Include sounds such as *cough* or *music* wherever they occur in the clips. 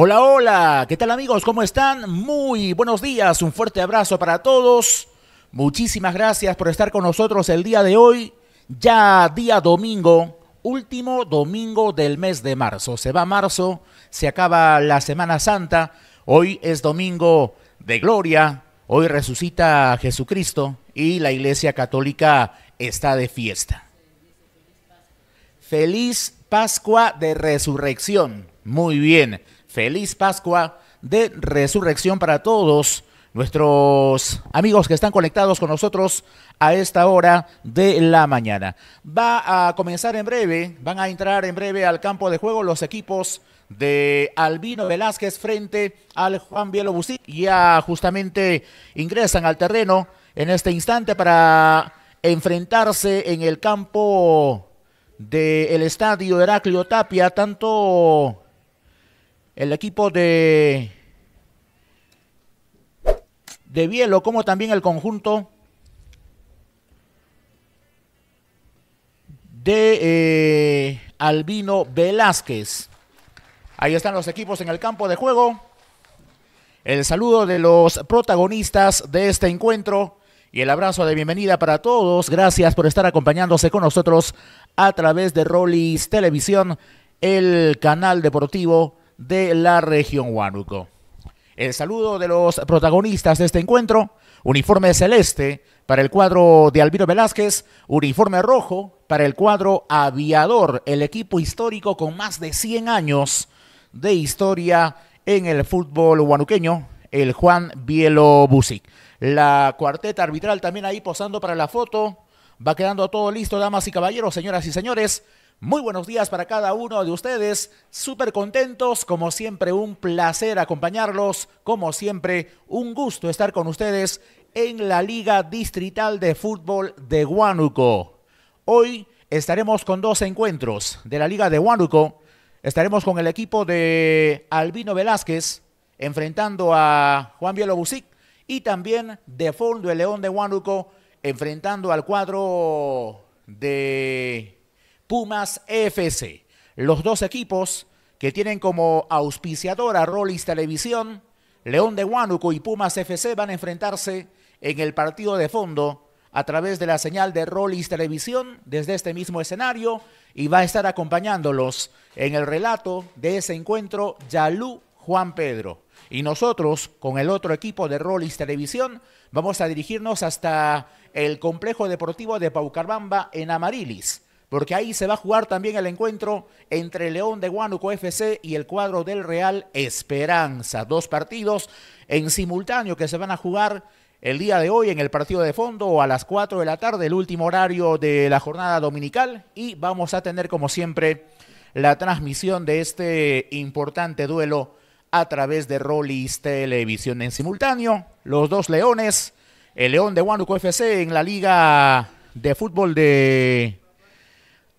Hola, hola, ¿qué tal amigos? ¿Cómo están? Muy buenos días, un fuerte abrazo para todos. Muchísimas gracias por estar con nosotros el día de hoy, ya día domingo, último domingo del mes de marzo. Se va marzo, se acaba la Semana Santa, hoy es domingo de gloria, hoy resucita Jesucristo y la Iglesia Católica está de fiesta. Feliz Pascua de Resurrección. Muy bien. Feliz Pascua de Resurrección para todos nuestros amigos que están conectados con nosotros a esta hora de la mañana. Va a comenzar en breve, van a entrar en breve al campo de juego los equipos de Albino Velázquez frente al Juan Bielobusí. Ya justamente ingresan al terreno en este instante para enfrentarse en el campo del estadio Heraclio Tapia, tanto el equipo de, de Bielo, como también el conjunto de eh, Albino Velázquez. Ahí están los equipos en el campo de juego. El saludo de los protagonistas de este encuentro y el abrazo de bienvenida para todos. Gracias por estar acompañándose con nosotros a través de Rolis Televisión, el canal deportivo de la región Huánuco. El saludo de los protagonistas de este encuentro, uniforme celeste para el cuadro de Albino Velázquez, uniforme rojo para el cuadro aviador, el equipo histórico con más de 100 años de historia en el fútbol huanuqueño, el Juan Bielo Busic. La cuarteta arbitral también ahí posando para la foto. Va quedando todo listo, damas y caballeros, señoras y señores. Muy buenos días para cada uno de ustedes, súper contentos, como siempre un placer acompañarlos, como siempre un gusto estar con ustedes en la Liga Distrital de Fútbol de Huánuco. Hoy estaremos con dos encuentros de la Liga de Huánuco. Estaremos con el equipo de Albino Velázquez enfrentando a Juan Bielo y también de fondo el León de Huánuco enfrentando al cuadro de Pumas FC. Los dos equipos que tienen como auspiciadora Rollis Televisión, León de Huánuco y Pumas FC van a enfrentarse en el partido de fondo a través de la señal de Rollis Televisión desde este mismo escenario y va a estar acompañándolos en el relato de ese encuentro Yalú Juan Pedro. Y nosotros, con el otro equipo de Rollis Televisión, vamos a dirigirnos hasta el complejo deportivo de Paucarbamba en Amarilis porque ahí se va a jugar también el encuentro entre León de Huánuco FC y el cuadro del Real Esperanza. Dos partidos en simultáneo que se van a jugar el día de hoy en el partido de fondo a las 4 de la tarde, el último horario de la jornada dominical. Y vamos a tener, como siempre, la transmisión de este importante duelo a través de Rollis Televisión en simultáneo. Los dos Leones, el León de Huánuco FC en la Liga de Fútbol de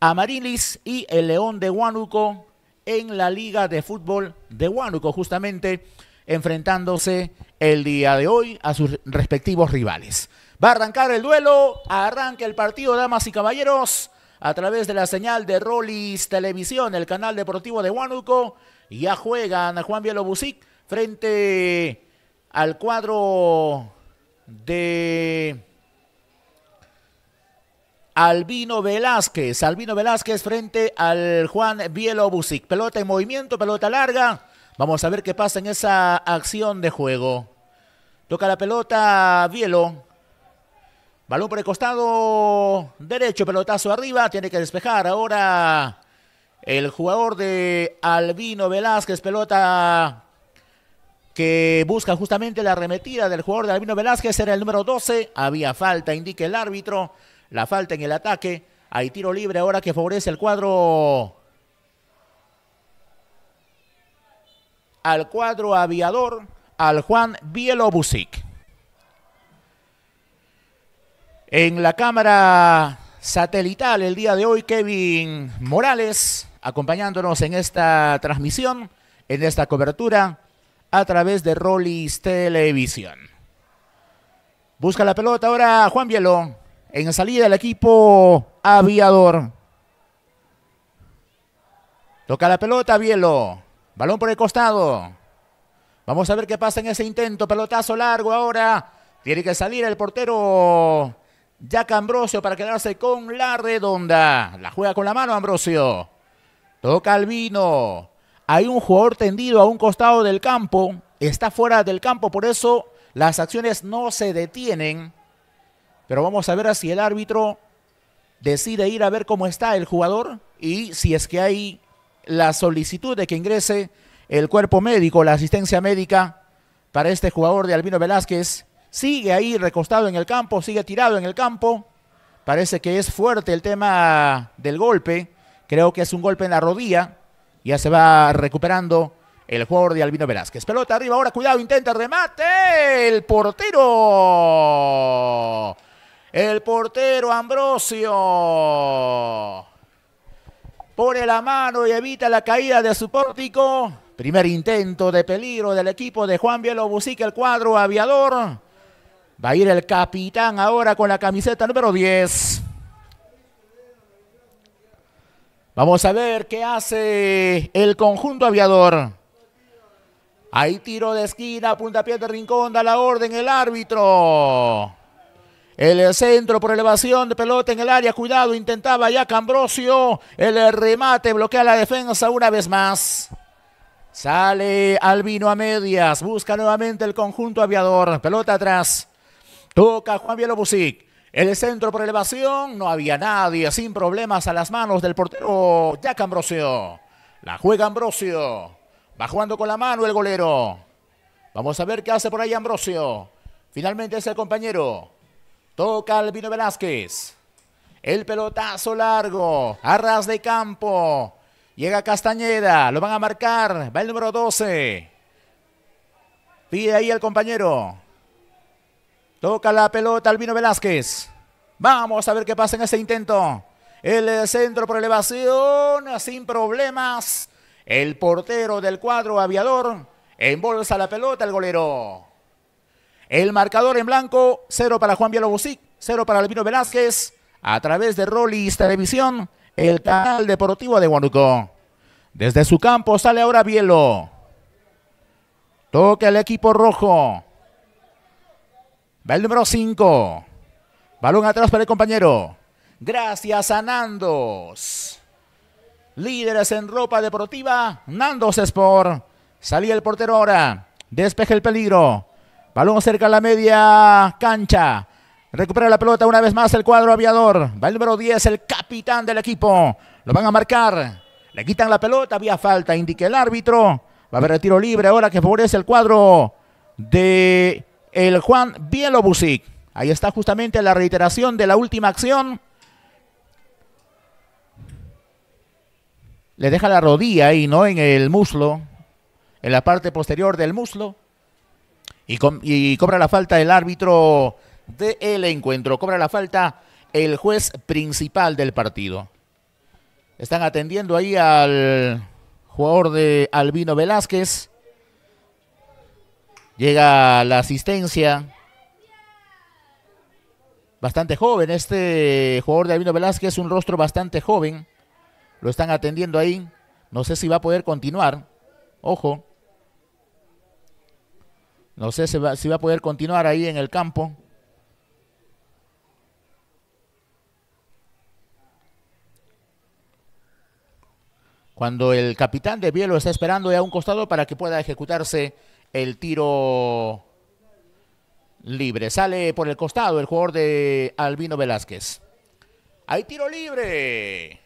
Amarilis y el León de Huánuco en la Liga de Fútbol de Huánuco, justamente enfrentándose el día de hoy a sus respectivos rivales. Va a arrancar el duelo, arranca el partido, damas y caballeros, a través de la señal de Rollis Televisión, el canal deportivo de Huánuco. Ya juegan a Juan Bielobusic frente al cuadro de Albino Velázquez. Albino Velázquez frente al Juan Bielo Pelota en movimiento, pelota larga. Vamos a ver qué pasa en esa acción de juego. Toca la pelota Bielo. Balón por el costado derecho, pelotazo arriba. Tiene que despejar ahora el jugador de Albino Velázquez. Pelota que busca justamente la arremetida del jugador de Albino Velázquez. Era el número 12. Había falta, indica el árbitro. La falta en el ataque. Hay tiro libre ahora que favorece al cuadro. Al cuadro aviador, al Juan Bielobusic. En la cámara satelital el día de hoy, Kevin Morales, acompañándonos en esta transmisión, en esta cobertura, a través de Rollis Televisión. Busca la pelota ahora Juan Bielo en salida el equipo aviador. Toca la pelota, Bielo. Balón por el costado. Vamos a ver qué pasa en ese intento. Pelotazo largo ahora. Tiene que salir el portero Jack Ambrosio para quedarse con la redonda. La juega con la mano Ambrosio. Toca vino. Hay un jugador tendido a un costado del campo. Está fuera del campo, por eso las acciones no se detienen. Pero vamos a ver si el árbitro decide ir a ver cómo está el jugador y si es que hay la solicitud de que ingrese el cuerpo médico, la asistencia médica para este jugador de Albino Velázquez. Sigue ahí recostado en el campo, sigue tirado en el campo. Parece que es fuerte el tema del golpe. Creo que es un golpe en la rodilla. Ya se va recuperando el jugador de Albino Velázquez. Pelota arriba, ahora cuidado, intenta remate. El portero. El portero Ambrosio pone la mano y evita la caída de su pórtico. Primer intento de peligro del equipo de Juan Bielo Busique, el cuadro aviador. Va a ir el capitán ahora con la camiseta número 10. Vamos a ver qué hace el conjunto aviador. Ahí tiro de esquina, puntapié de rincón, da la orden el árbitro. El centro por elevación de pelota en el área. Cuidado, intentaba ya Ambrosio. El remate bloquea la defensa una vez más. Sale Albino a medias. Busca nuevamente el conjunto aviador. Pelota atrás. Toca Juan Bielobusic. El centro por elevación. No había nadie. Sin problemas a las manos del portero Ya Ambrosio. La juega Ambrosio. Va jugando con la mano el golero. Vamos a ver qué hace por ahí Ambrosio. Finalmente es el compañero. Toca Albino Velázquez. El pelotazo largo. Arras de campo. Llega Castañeda. Lo van a marcar. Va el número 12. Pide ahí el compañero. Toca la pelota Albino Velázquez. Vamos a ver qué pasa en este intento. El centro por elevación. Sin problemas. El portero del cuadro aviador. Embolsa la pelota el golero. El marcador en blanco, cero para Juan Villalobosic, cero para Albino Velázquez, a través de Rolis Televisión, el canal deportivo de Huánuco. Desde su campo sale ahora Bielo. Toca el equipo rojo. Va el número 5. Balón atrás para el compañero. Gracias a Nandos. Líderes en ropa deportiva, Nandos Sport. Salía el portero ahora. despeje el peligro. Balón cerca a la media cancha. Recupera la pelota una vez más el cuadro aviador. Va el número 10, el capitán del equipo. Lo van a marcar. Le quitan la pelota, había falta, indique el árbitro. Va a haber retiro libre ahora que favorece el cuadro de el Juan Bielobusic. Ahí está justamente la reiteración de la última acción. Le deja la rodilla ahí, ¿no? En el muslo, en la parte posterior del muslo. Y, cobra la falta el árbitro del el encuentro. Cobra la falta el juez principal del partido. Están atendiendo ahí al jugador de Albino Velázquez. Llega la asistencia. Bastante joven este jugador de Albino Velázquez, un rostro bastante joven. Lo están atendiendo ahí. No sé si va a poder continuar. Ojo. No sé si va, a poder continuar ahí en el campo. Cuando el capitán de Bielo está esperando ya a un costado para que pueda ejecutarse el tiro libre. Sale por el costado el jugador de Albino Velázquez. Hay tiro libre.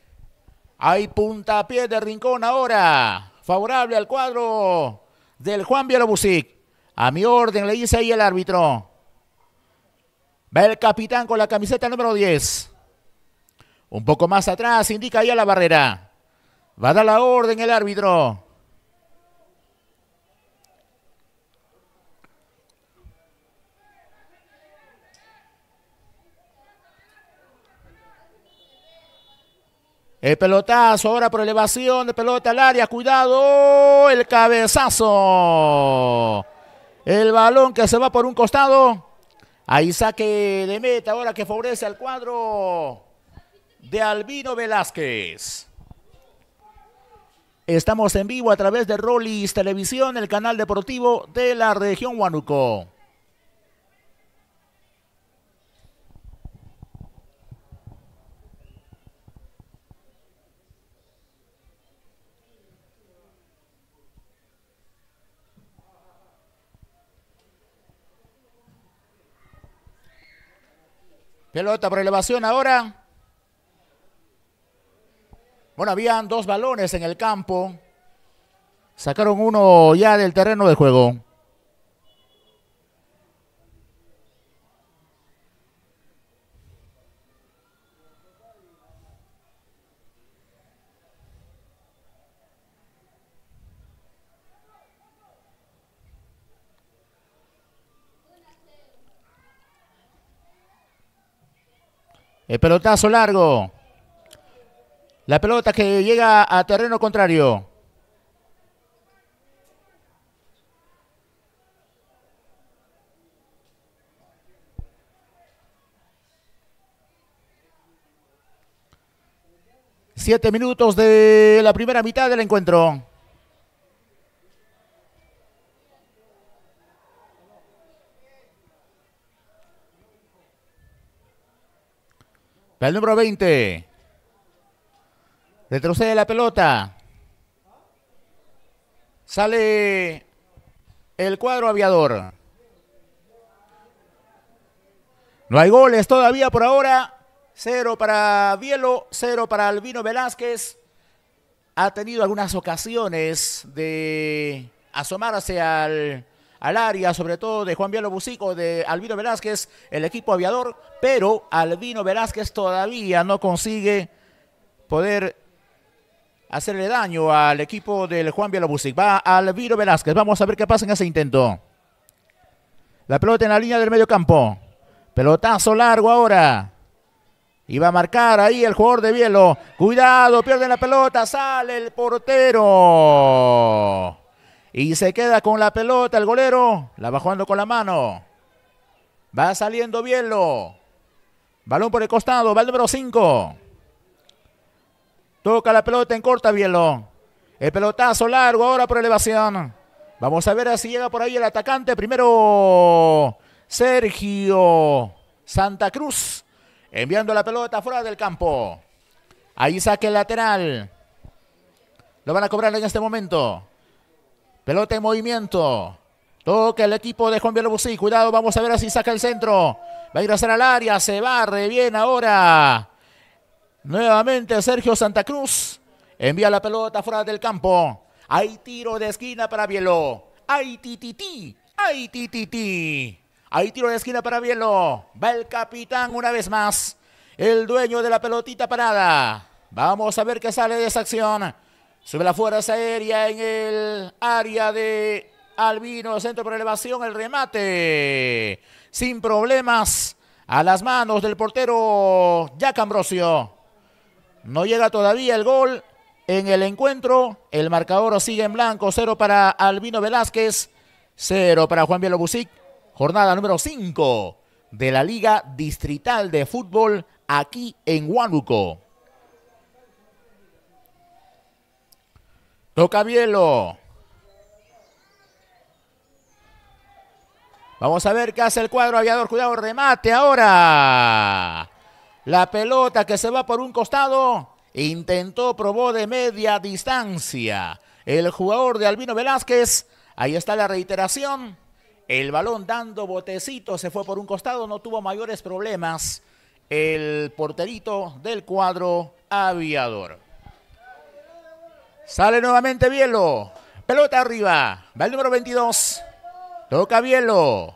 Hay puntapié de rincón ahora. Favorable al cuadro del Juan Bielobusic. A mi orden, le dice ahí el árbitro. Va el capitán con la camiseta número 10. Un poco más atrás, indica ahí a la barrera. Va a dar la orden el árbitro. El pelotazo ahora por elevación de pelota al área. Cuidado. El cabezazo. El balón que se va por un costado. Ahí saque de meta ahora que favorece al cuadro de Albino Velázquez. Estamos en vivo a través de Rolis Televisión, el canal deportivo de la región Huánuco. Pelota por elevación ahora. Bueno, habían dos balones en el campo. Sacaron uno ya del terreno de juego. El pelotazo largo. La pelota que llega a terreno contrario. Siete minutos de la primera mitad del encuentro. el número 20. Retrocede la pelota. Sale el cuadro aviador. No hay goles todavía por ahora. Cero para Bielo, cero para Albino Velázquez. Ha tenido algunas ocasiones de asomarse al al área, sobre todo de Juan bielo o de Albino Velázquez, el equipo aviador, pero Albino Velázquez todavía no consigue poder hacerle daño al equipo del Juan Bielo Bucic. Va Albino Velázquez, vamos a ver qué pasa en ese intento. La pelota en la línea del medio campo. Pelotazo largo ahora. Y va a marcar ahí el jugador de Bielo. Cuidado, pierde la pelota, sale el portero. Y se queda con la pelota el golero. La va jugando con la mano. Va saliendo Bielo. Balón por el costado. Va el número 5. Toca la pelota en corta Bielo. El pelotazo largo ahora por elevación. Vamos a ver si llega por ahí el atacante. Primero Sergio Santa Cruz. Enviando la pelota fuera del campo. Ahí saque el lateral. Lo van a cobrar en este momento. Pelota en movimiento. Toca el equipo de Juan Bielobusí. Cuidado, vamos a ver si saca el centro. Va a ir a hacer al área, se barre bien ahora. Nuevamente Sergio Santa Cruz. Envía la pelota fuera del campo. Hay tiro de esquina para Bielo. Hay ti. Hay ti. Hay tiro de esquina para Bielo. Va el capitán una vez más. El dueño de la pelotita parada. Vamos a ver qué sale de esa acción. Sube la fuerza aérea en el área de Albino, centro por elevación, el remate. Sin problemas a las manos del portero Jack Ambrosio. No llega todavía el gol en el encuentro. El marcador sigue en blanco, cero para Albino Velázquez, cero para Juan busic Jornada número 5 de la Liga Distrital de Fútbol aquí en Huánuco. Toca Bielo. Vamos a ver qué hace el cuadro aviador. Cuidado, remate ahora. La pelota que se va por un costado. Intentó, probó de media distancia. El jugador de Albino Velázquez. Ahí está la reiteración. El balón dando botecito se fue por un costado. No tuvo mayores problemas el porterito del cuadro aviador. Sale nuevamente Bielo. Pelota arriba. Va el número 22. Toca Bielo.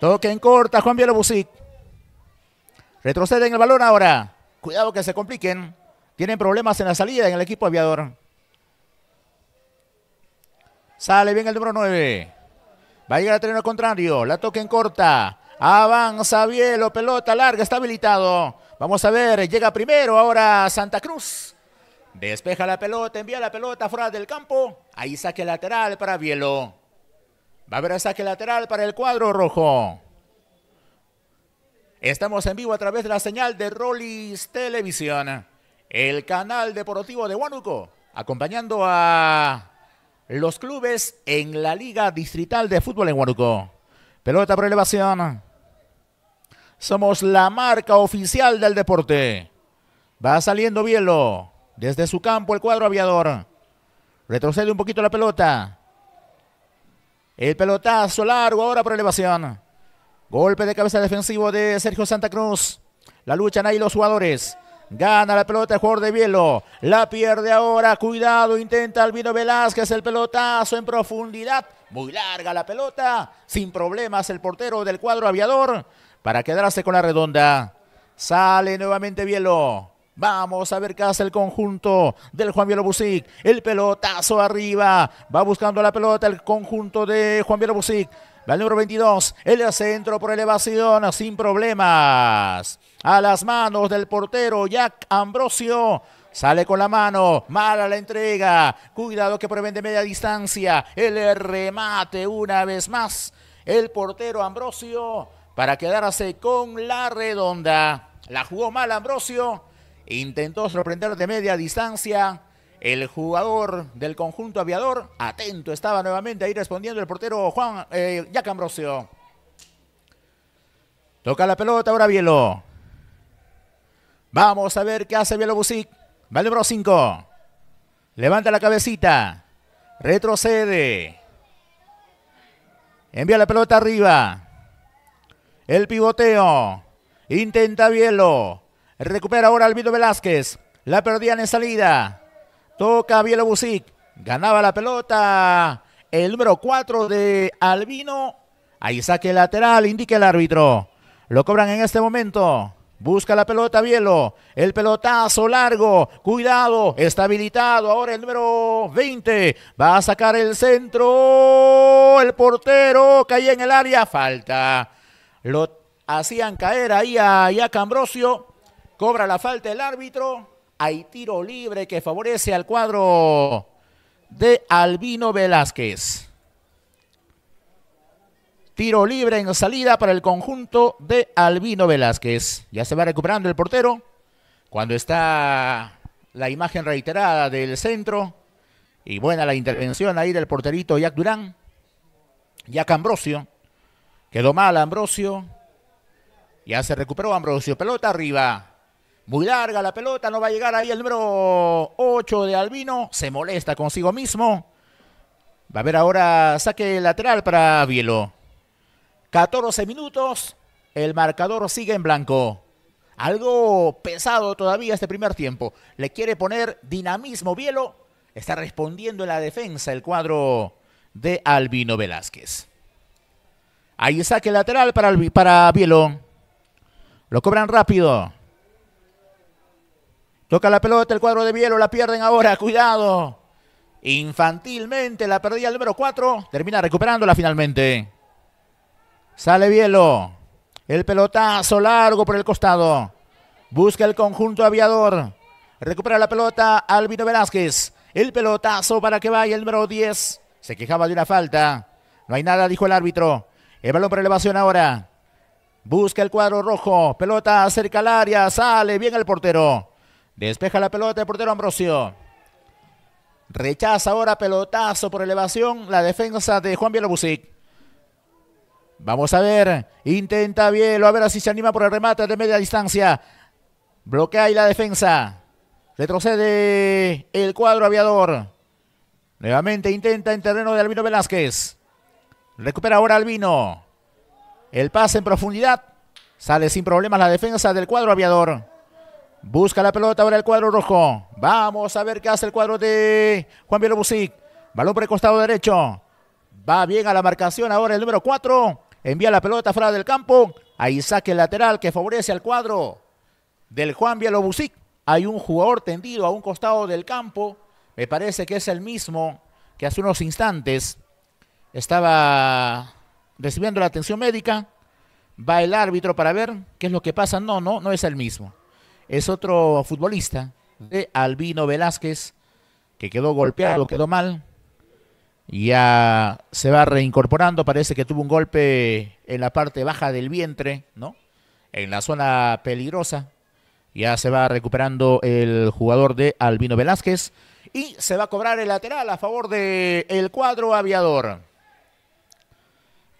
Toca en corta Juan Bielo Busic. en el balón ahora. Cuidado que se compliquen. Tienen problemas en la salida en el equipo aviador. Sale bien el número 9. Va a llegar a terreno contrario. La toque en corta. Avanza Bielo. Pelota larga. Está habilitado. Vamos a ver, llega primero ahora Santa Cruz. Despeja la pelota, envía la pelota fuera del campo. Ahí saque lateral para Bielo. Va a haber saque lateral para el cuadro rojo. Estamos en vivo a través de la señal de Rollis Televisión, el canal deportivo de Huánuco, acompañando a los clubes en la Liga Distrital de Fútbol en Huánuco. Pelota por elevación. Somos la marca oficial del deporte. Va saliendo Bielo. Desde su campo el cuadro aviador. Retrocede un poquito la pelota. El pelotazo largo ahora por elevación. Golpe de cabeza defensivo de Sergio Santa Cruz. La luchan ahí los jugadores. Gana la pelota el jugador de Bielo. La pierde ahora. Cuidado. Intenta Albino Velázquez. El pelotazo en profundidad. Muy larga la pelota. Sin problemas el portero del cuadro aviador para quedarse con la redonda. Sale nuevamente Bielo. Vamos a ver qué hace el conjunto del Juan Bielo Busic. El pelotazo arriba. Va buscando la pelota el conjunto de Juan Bielo Busic. Va el número 22. El centro por elevación sin problemas. A las manos del portero Jack Ambrosio. Sale con la mano, mala la entrega, cuidado que prevén de media distancia, el remate una vez más, el portero Ambrosio para quedarse con la redonda. La jugó mal Ambrosio, intentó sorprender de media distancia. El jugador del conjunto aviador, atento, estaba nuevamente ahí respondiendo el portero Juan eh, Jack Ambrosio. Toca la pelota ahora Bielo. Vamos a ver qué hace Bielo Busic. Va el número 5. Levanta la cabecita. Retrocede. Envía la pelota arriba. El pivoteo. Intenta Bielo. Recupera ahora Albino Velázquez. La perdían en salida. Toca Bielo Busic. Ganaba la pelota. El número 4 de Albino. Ahí saque lateral. Indica el árbitro. Lo cobran en este momento. Busca la pelota, Bielo. El pelotazo largo. Cuidado. Está habilitado. Ahora el número 20. Va a sacar el centro. El portero cae en el área. Falta. Lo hacían caer ahí a Jack Ambrosio. Cobra la falta el árbitro. Hay tiro libre que favorece al cuadro de Albino Velázquez. Tiro libre en salida para el conjunto de Albino Velázquez. Ya se va recuperando el portero. Cuando está la imagen reiterada del centro. Y buena la intervención ahí del porterito Jack Durán. Jack Ambrosio. Quedó mal Ambrosio. Ya se recuperó Ambrosio. Pelota arriba. Muy larga la pelota. No va a llegar ahí el número 8 de Albino. Se molesta consigo mismo. Va a haber ahora saque lateral para Bielo. 14 minutos. El marcador sigue en blanco. Algo pesado todavía este primer tiempo. Le quiere poner dinamismo Bielo. Está respondiendo en la defensa el cuadro de Albino Velázquez. Ahí saque lateral para, el, para Lo cobran rápido. Toca la pelota el cuadro de Bielo, la pierden ahora, cuidado. Infantilmente la perdía el número 4, termina recuperándola finalmente. Sale Bielo. El pelotazo largo por el costado. Busca el conjunto aviador. Recupera la pelota Albino Velázquez. El pelotazo para que vaya el número 10. Se quejaba de una falta. No hay nada, dijo el árbitro. El balón por elevación ahora. Busca el cuadro rojo. Pelota acerca al área. Sale bien el portero. Despeja la pelota el portero Ambrosio. Rechaza ahora pelotazo por elevación la defensa de Juan Bielobusic. Vamos a ver. Intenta Bielo. A ver si se anima por el remate de media distancia. Bloquea ahí la defensa. Retrocede el cuadro aviador. Nuevamente intenta en terreno de Albino Velázquez. Recupera ahora Albino. El pase en profundidad. Sale sin problemas la defensa del cuadro aviador. Busca la pelota ahora el cuadro rojo. Vamos a ver qué hace el cuadro de Juan Bielobusic. Balón por el costado derecho. Va bien a la marcación ahora el número 4. Envía la pelota fuera del campo. Ahí saque el lateral que favorece al cuadro del Juan Bielobusic. Hay un jugador tendido a un costado del campo. Me parece que es el mismo que hace unos instantes estaba recibiendo la atención médica, va el árbitro para ver qué es lo que pasa. No, no, no es el mismo. Es otro futbolista, de Albino Velázquez, que quedó golpeado, quedó mal. Ya se va reincorporando, parece que tuvo un golpe en la parte baja del vientre, ¿no? En la zona peligrosa. Ya se va recuperando el jugador de Albino Velázquez. Y se va a cobrar el lateral a favor del el cuadro aviador.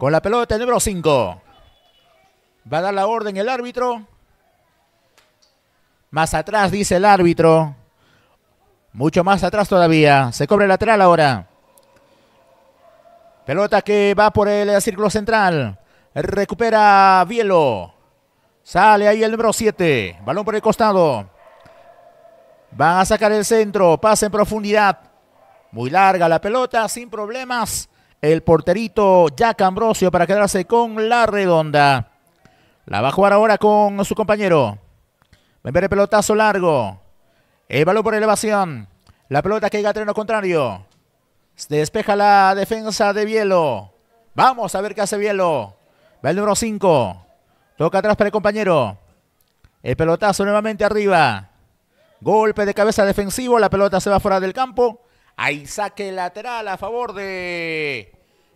Con la pelota el número 5. Va a dar la orden el árbitro. Más atrás dice el árbitro. Mucho más atrás todavía. Se cobra lateral ahora. Pelota que va por el eh, círculo central. Recupera Bielo. Sale ahí el número 7. Balón por el costado. Van a sacar el centro. Pasa en profundidad. Muy larga la pelota, sin problemas el porterito Jack Ambrosio para quedarse con la redonda. La va a jugar ahora con su compañero. el pelotazo largo. El balón por elevación. La pelota que llega a terreno contrario. Se despeja la defensa de Bielo. Vamos a ver qué hace Bielo. Va el número 5. Toca atrás para el compañero. El pelotazo nuevamente arriba. Golpe de cabeza defensivo. La pelota se va fuera del campo. Ahí saque lateral a favor de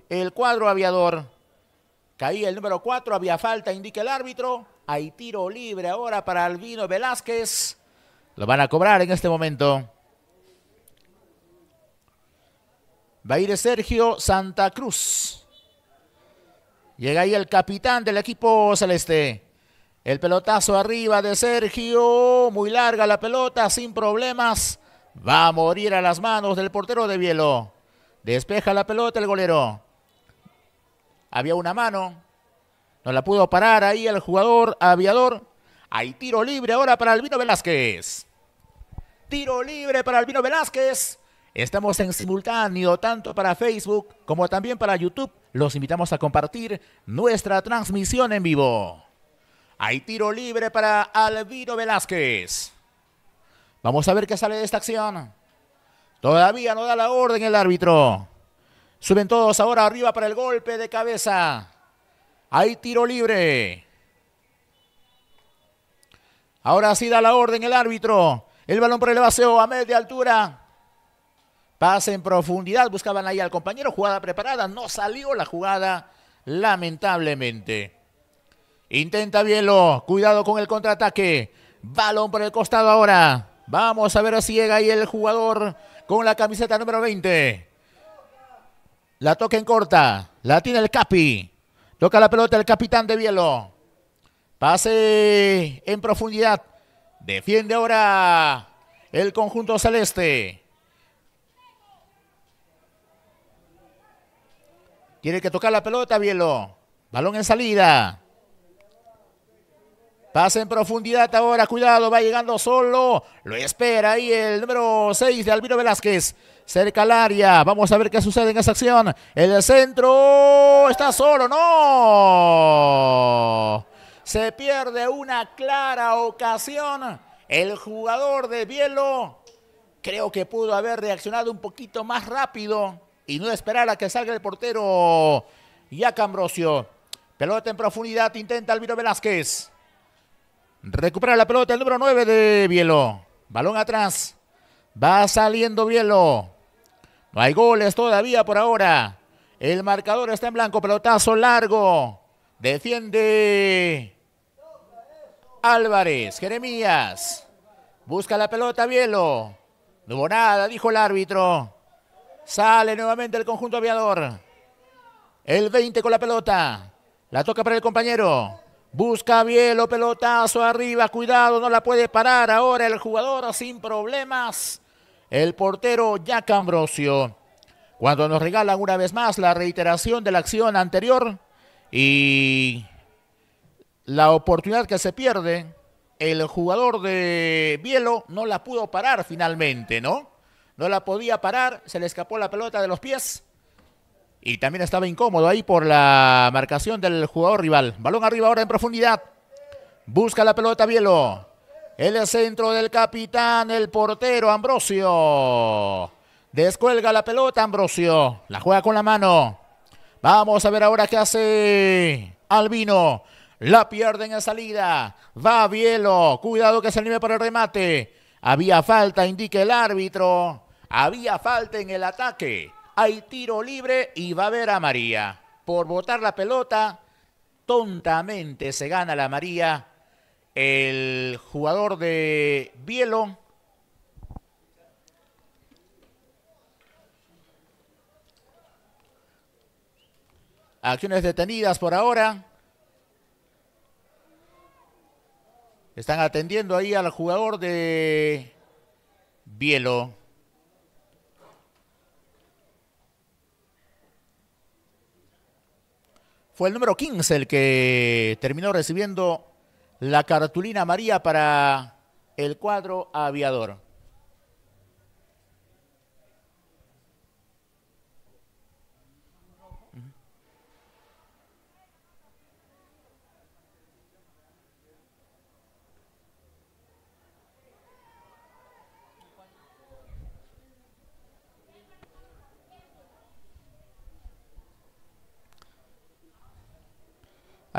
el cuadro aviador. Caí el número 4, había falta, indica el árbitro. Hay tiro libre ahora para Albino Velázquez. Lo van a cobrar en este momento. Va a ir Sergio Santa Cruz. Llega ahí el capitán del equipo celeste. El pelotazo arriba de Sergio. Muy larga la pelota, sin problemas. Va a morir a las manos del portero de Bielo. Despeja la pelota el golero. Había una mano. No la pudo parar ahí el jugador aviador. Hay tiro libre ahora para Albino Velázquez. Tiro libre para Albino Velázquez. Estamos en simultáneo tanto para Facebook como también para YouTube. Los invitamos a compartir nuestra transmisión en vivo. Hay tiro libre para Albino Velázquez. Vamos a ver qué sale de esta acción. Todavía no da la orden el árbitro. Suben todos ahora arriba para el golpe de cabeza. Hay tiro libre. Ahora sí da la orden el árbitro. El balón por el vacío a media altura. Pase en profundidad. Buscaban ahí al compañero. Jugada preparada. No salió la jugada, lamentablemente. Intenta Bielo. Cuidado con el contraataque. Balón por el costado ahora. Vamos a ver si llega ahí el jugador con la camiseta número 20. La toca en corta. La tiene el Capi. Toca la pelota el capitán de Bielo. Pase en profundidad. Defiende ahora el conjunto celeste. Tiene que tocar la pelota, Bielo. Balón en salida. Pasa en profundidad ahora, cuidado, va llegando solo. Lo espera ahí el número 6 de Alvino Velázquez. Cerca al área, vamos a ver qué sucede en esa acción. El centro está solo, no. Se pierde una clara ocasión. El jugador de Bielo creo que pudo haber reaccionado un poquito más rápido y no esperar a que salga el portero ya Ambrosio. Pelota en profundidad, intenta Alvino Velázquez. Recupera la pelota el número 9 de Bielo. Balón atrás. Va saliendo Bielo. No hay goles todavía por ahora. El marcador está en blanco. Pelotazo largo. Defiende Álvarez. Jeremías. Busca la pelota Bielo. No hubo nada, dijo el árbitro. Sale nuevamente el conjunto aviador. El 20 con la pelota. La toca para el compañero. Busca Bielo, pelotazo arriba, cuidado, no la puede parar ahora el jugador sin problemas, el portero Jack Ambrosio. Cuando nos regalan una vez más la reiteración de la acción anterior y la oportunidad que se pierde, el jugador de Bielo no la pudo parar finalmente, ¿no? No la podía parar, se le escapó la pelota de los pies y también estaba incómodo ahí por la marcación del jugador rival. Balón arriba ahora en profundidad. Busca la pelota Bielo. El centro del capitán, el portero Ambrosio. Descuelga la pelota Ambrosio. La juega con la mano. Vamos a ver ahora qué hace Albino. La pierde en la salida. Va Bielo. Cuidado que se anime para el remate. Había falta, indique el árbitro. Había falta en el ataque. Hay tiro libre y va a ver a María. Por botar la pelota, tontamente se gana la María. El jugador de Bielo. Acciones detenidas por ahora. Están atendiendo ahí al jugador de Bielo. Fue el número 15 el que terminó recibiendo la cartulina María para el cuadro aviador.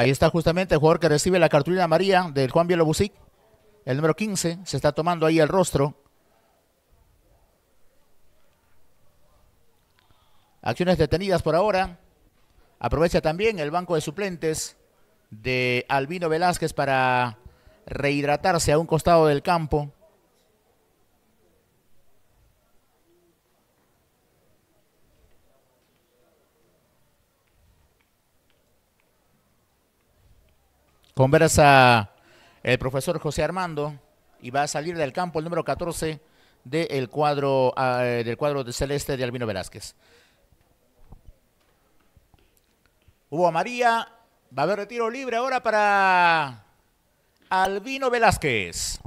Ahí está justamente el jugador que recibe la cartulina amarilla del Juan Bielobusic. El número 15 se está tomando ahí el rostro. Acciones detenidas por ahora. Aprovecha también el banco de suplentes de Albino Velázquez para rehidratarse a un costado del campo. Conversa el profesor José Armando y va a salir del campo el número 14 del cuadro ah, eh, del cuadro de celeste de Albino Velázquez. Hugo María, va a haber retiro libre ahora para Albino Velázquez.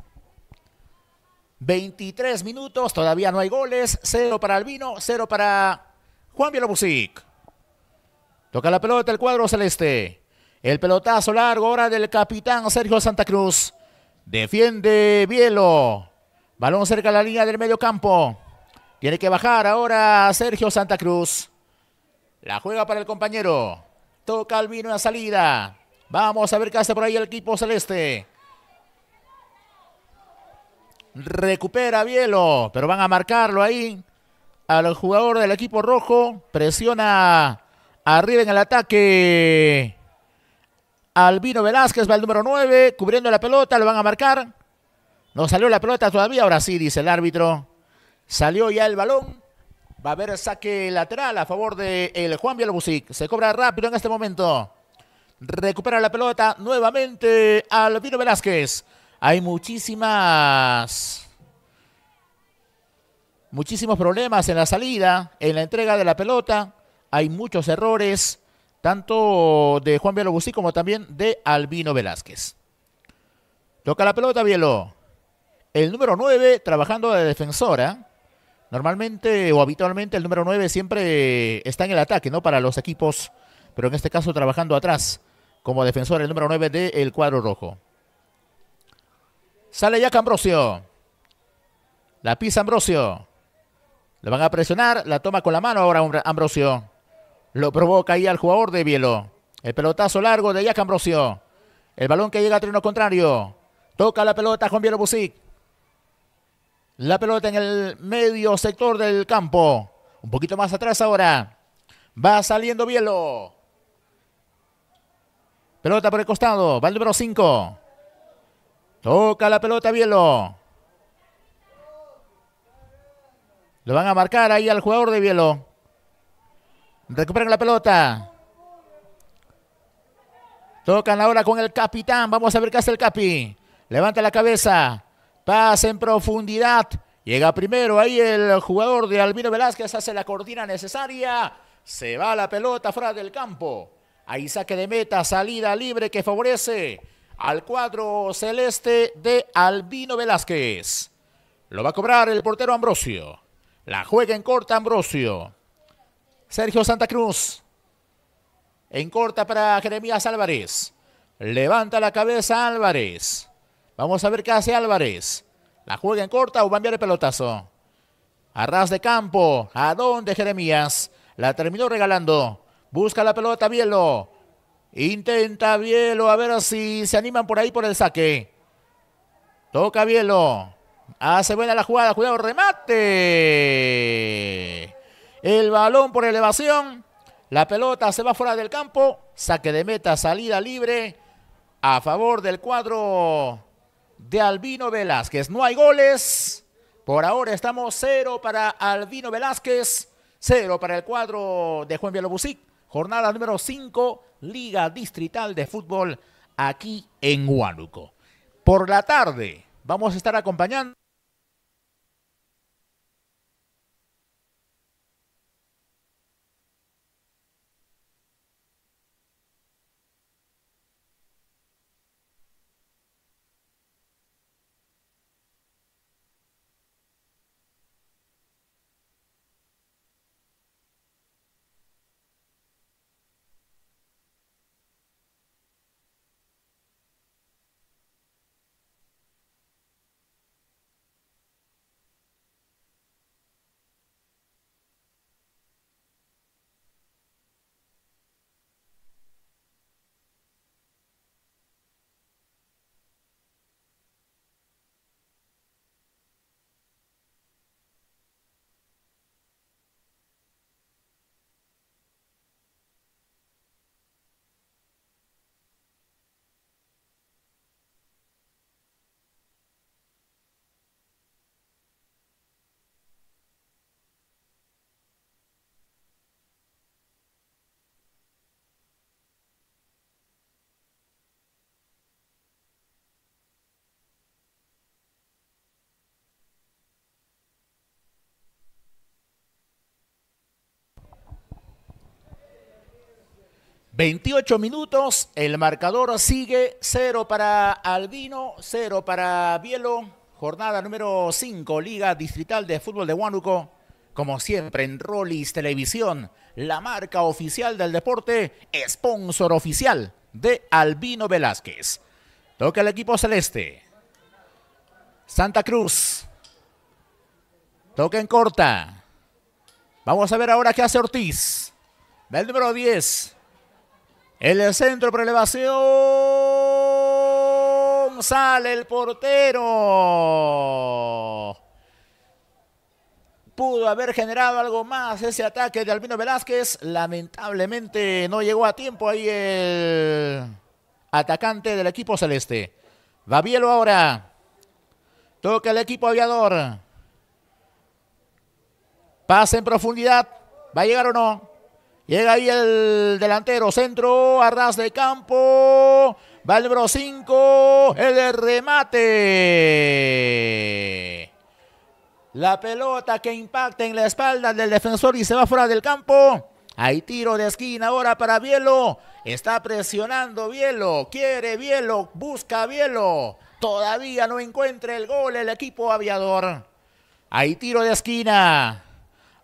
23 minutos, todavía no hay goles, cero para Albino, cero para Juan Bielobusic. Toca la pelota el cuadro celeste. El pelotazo largo ahora del capitán Sergio Santa Cruz. Defiende Bielo. Balón cerca de la línea del medio campo. Tiene que bajar ahora Sergio Santa Cruz. La juega para el compañero. Toca al vino en salida. Vamos a ver qué hace por ahí el equipo celeste. Recupera Bielo, pero van a marcarlo ahí al jugador del equipo rojo. Presiona arriba en el ataque. Albino Velázquez va el número 9, cubriendo la pelota, lo van a marcar. No salió la pelota todavía, ahora sí, dice el árbitro. Salió ya el balón. Va a haber saque lateral a favor de el Juan Bielbusic. Se cobra rápido en este momento. Recupera la pelota nuevamente Albino Velázquez. Hay muchísimas. Muchísimos problemas en la salida, en la entrega de la pelota. Hay muchos errores tanto de Juan Busí como también de Albino Velázquez. Toca la pelota Bielo. El número 9 trabajando de defensora. Normalmente o habitualmente el número 9 siempre está en el ataque, ¿no? Para los equipos, pero en este caso trabajando atrás como defensor el número 9 del El cuadro rojo. Sale ya Ambrosio. La pisa Ambrosio. Le van a presionar, la toma con la mano ahora Ambrosio. Lo provoca ahí al jugador de Bielo. El pelotazo largo de Jack Ambrosio. El balón que llega a treno contrario. Toca la pelota con Bielo Busic. La pelota en el medio sector del campo. Un poquito más atrás ahora. Va saliendo Bielo. Pelota por el costado. Va el número 5. Toca la pelota Bielo. Lo van a marcar ahí al jugador de Bielo. Recuperan la pelota. Tocan ahora con el capitán. Vamos a ver qué hace el capi. Levanta la cabeza. Pasa en profundidad. Llega primero ahí el jugador de Albino Velázquez. Hace la cortina necesaria. Se va la pelota fuera del campo. Ahí saque de meta. Salida libre que favorece al cuadro celeste de Albino Velázquez. Lo va a cobrar el portero Ambrosio. La juega en corta Ambrosio. Sergio Santa Cruz. En corta para Jeremías Álvarez. Levanta la cabeza Álvarez. Vamos a ver qué hace Álvarez. La juega en corta o va a enviar el pelotazo. Arras de campo. ¿A dónde Jeremías? La terminó regalando. Busca la pelota Bielo. Intenta Bielo a ver si se animan por ahí por el saque. Toca Bielo. Hace buena la jugada. Cuidado, remate. El balón por elevación. La pelota se va fuera del campo. Saque de meta, salida libre a favor del cuadro de Albino Velázquez. No hay goles. Por ahora estamos cero para Albino Velázquez, cero para el cuadro de Juan Bielobucic. Jornada número 5, Liga Distrital de Fútbol aquí en Huánuco. Por la tarde vamos a estar acompañando 28 minutos, el marcador sigue cero para Albino, cero para Bielo. Jornada número 5, Liga Distrital de Fútbol de Huánuco. Como siempre en Rollis Televisión, la marca oficial del deporte, sponsor oficial de Albino Velázquez. Toca el equipo celeste. Santa Cruz. Toca en corta. Vamos a ver ahora qué hace Ortiz. El número 10. El centro por elevación. Sale el portero. Pudo haber generado algo más ese ataque de Albino Velázquez. Lamentablemente no llegó a tiempo ahí el atacante del equipo celeste. Babielo ahora. Toca el equipo aviador. Pasa en profundidad. ¿Va a llegar o no? Llega ahí el delantero centro, Arras de campo. Va el número 5, el remate. La pelota que impacta en la espalda del defensor y se va fuera del campo. Hay tiro de esquina ahora para Bielo. Está presionando Bielo. Quiere Bielo. Busca Bielo. Todavía no encuentra el gol el equipo aviador. Hay tiro de esquina.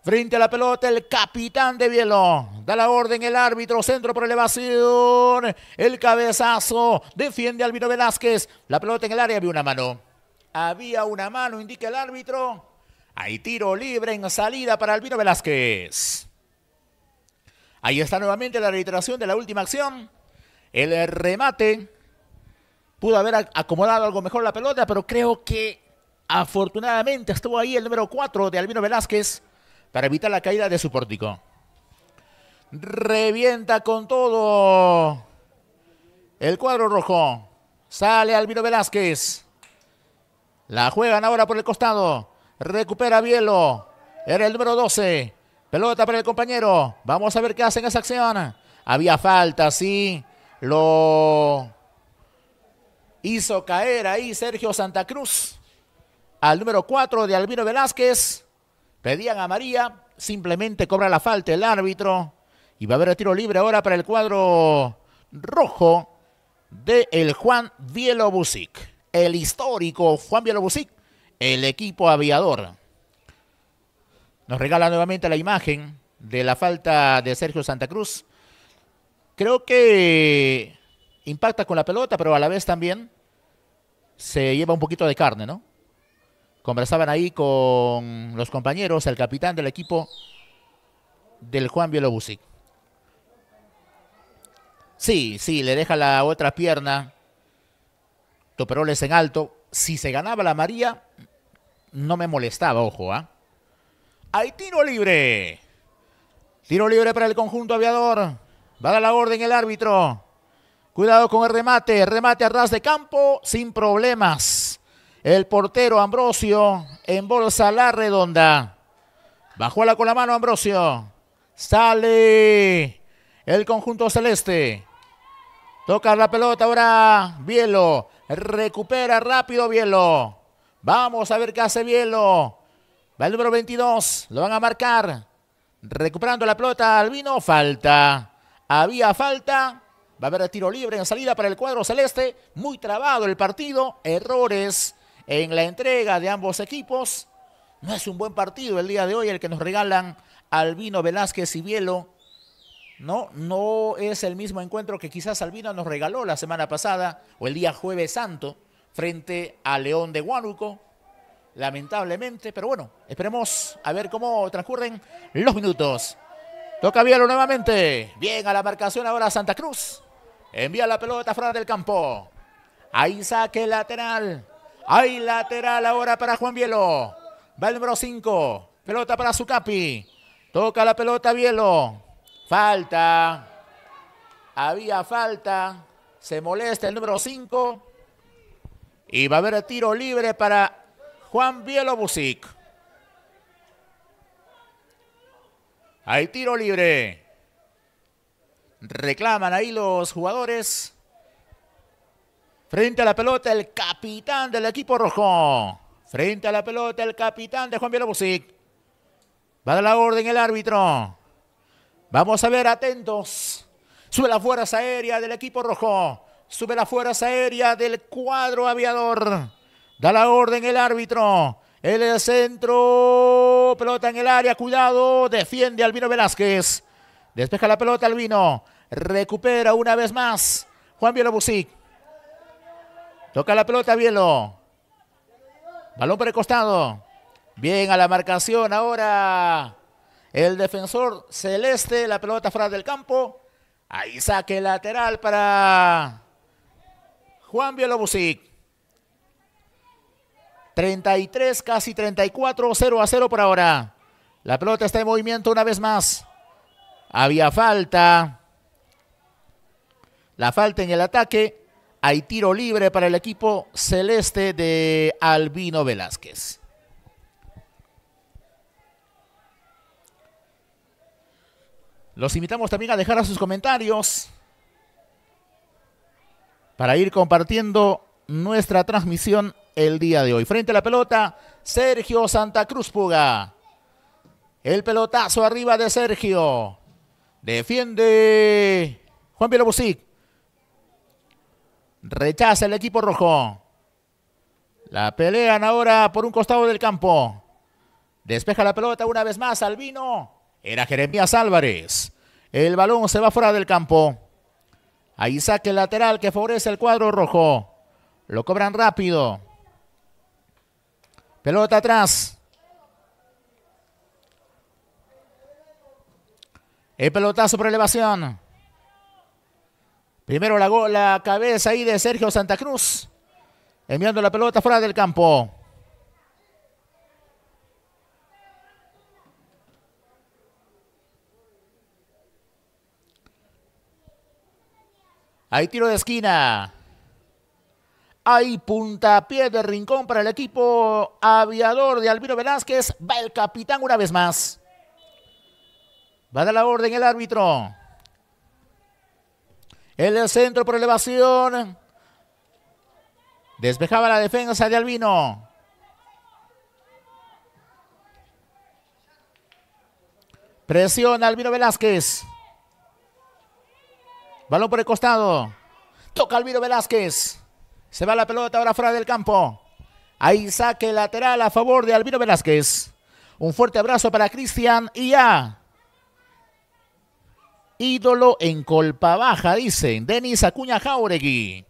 Frente a la pelota, el capitán de Bielo. Da la orden el árbitro, centro por elevación. El cabezazo. Defiende Albino Velázquez. La pelota en el área, había una mano. Había una mano, indica el árbitro. Hay tiro libre en salida para Albino Velázquez. Ahí está nuevamente la reiteración de la última acción. El remate. Pudo haber acomodado algo mejor la pelota, pero creo que afortunadamente estuvo ahí el número 4 de Albino Velázquez para evitar la caída de su pórtico. Revienta con todo. El cuadro rojo. Sale Alvino Velázquez. La juegan ahora por el costado. Recupera Bielo. Era el número 12. Pelota para el compañero. Vamos a ver qué hacen esa acción. Había falta, sí. Lo hizo caer ahí Sergio Santa Cruz. Al número 4 de Albino Velázquez. Pedían a María, simplemente cobra la falta el árbitro. Y va a haber tiro libre ahora para el cuadro rojo de el Juan Bielobusic. El histórico Juan Bielobusic, el equipo aviador. Nos regala nuevamente la imagen de la falta de Sergio Santa Cruz. Creo que impacta con la pelota, pero a la vez también se lleva un poquito de carne, ¿no? Conversaban ahí con los compañeros, el capitán del equipo del Juan Bielobusic. Sí, sí, le deja la otra pierna. Toperoles en alto. Si se ganaba la María, no me molestaba, ojo, ¿ah? tiro libre! Tiro libre para el conjunto aviador. Va a dar la orden el árbitro. Cuidado con el remate. Remate a ras de campo sin problemas. El portero Ambrosio embolsa la redonda. Bajó la con la mano Ambrosio. Sale el conjunto celeste. Toca la pelota ahora Bielo. Recupera rápido Bielo. Vamos a ver qué hace Bielo. Va el número 22. Lo van a marcar. Recuperando la pelota Albino. Falta. Había falta. Va a haber tiro libre en salida para el cuadro celeste. Muy trabado el partido. Errores en la entrega de ambos equipos. No es un buen partido el día de hoy el que nos regalan Albino Velázquez y Bielo. No, no es el mismo encuentro que quizás Albino nos regaló la semana pasada o el día jueves santo frente a León de Huánuco. Lamentablemente, pero bueno, esperemos a ver cómo transcurren los minutos. Toca Bielo nuevamente. Bien a la marcación ahora Santa Cruz. Envía la pelota fuera del campo. Ahí saque lateral. Hay lateral ahora para Juan Bielo. Va el número 5. Pelota para Zucapi. Toca la pelota Bielo. Falta. Había falta. Se molesta el número 5. Y va a haber tiro libre para Juan Bielo Busic. Hay tiro libre. Reclaman ahí los jugadores. Frente a la pelota el capitán del equipo rojo. Frente a la pelota el capitán de Juan Bielobusic. Va a dar la orden el árbitro. Vamos a ver, atentos. Sube la fuerza aérea del equipo rojo. Sube la fuerza aérea del cuadro aviador. Da la orden el árbitro. el centro. Pelota en el área. Cuidado. Defiende Albino Velázquez. Despeja la pelota Albino. Recupera una vez más Juan Bielobusic. Toca la pelota, Bielo. Balón por el costado. Bien a la marcación ahora. El defensor celeste, la pelota fuera del campo. Ahí saque lateral para Juan Bielobusic. 33, casi 34, 0 a 0 por ahora. La pelota está en movimiento una vez más. Había falta. La falta en el ataque. Hay tiro libre para el equipo celeste de Albino Velázquez. Los invitamos también a dejar sus comentarios para ir compartiendo nuestra transmisión el día de hoy. Frente a la pelota, Sergio Santa Cruz Puga. El pelotazo arriba de Sergio. Defiende Juan Pielo Rechaza el equipo rojo. La pelean ahora por un costado del campo. Despeja la pelota una vez más Albino. Era Jeremías Álvarez. El balón se va fuera del campo. Ahí saque el lateral que favorece el cuadro rojo. Lo cobran rápido. Pelota atrás. El pelotazo por elevación. Primero la, cabeza ahí de Sergio Santa Cruz, enviando la pelota fuera del campo. Hay tiro de esquina. Hay puntapié de rincón para el equipo aviador de Albino Velázquez. Va el capitán una vez más. Va a dar la orden el árbitro el centro por elevación. Despejaba la defensa de Albino. Presiona Albino Velázquez. Balón por el costado. Toca Albino Velázquez. Se va la pelota ahora fuera del campo. Ahí saque lateral a favor de Albino Velázquez. Un fuerte abrazo para Cristian y ya ídolo en colpa baja, dicen. Denis Acuña Jauregui.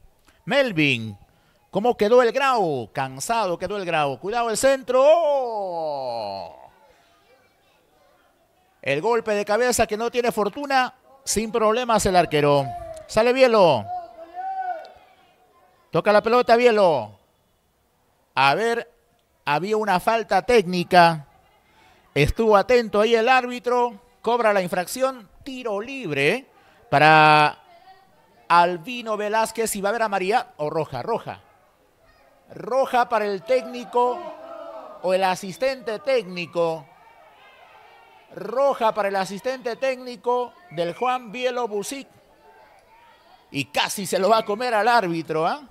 Melvin, ¿cómo quedó el grau? Cansado quedó el grau. Cuidado el centro. El golpe de cabeza que no tiene fortuna. Sin problemas el arquero. Sale Bielo. Toca la pelota Bielo. A ver, había una falta técnica. Estuvo atento ahí el árbitro. Cobra la infracción tiro libre para Albino Velázquez y va a ver a María o roja, roja. Roja para el técnico o el asistente técnico. Roja para el asistente técnico del Juan Bielo Y casi se lo va a comer al árbitro, ¿ah?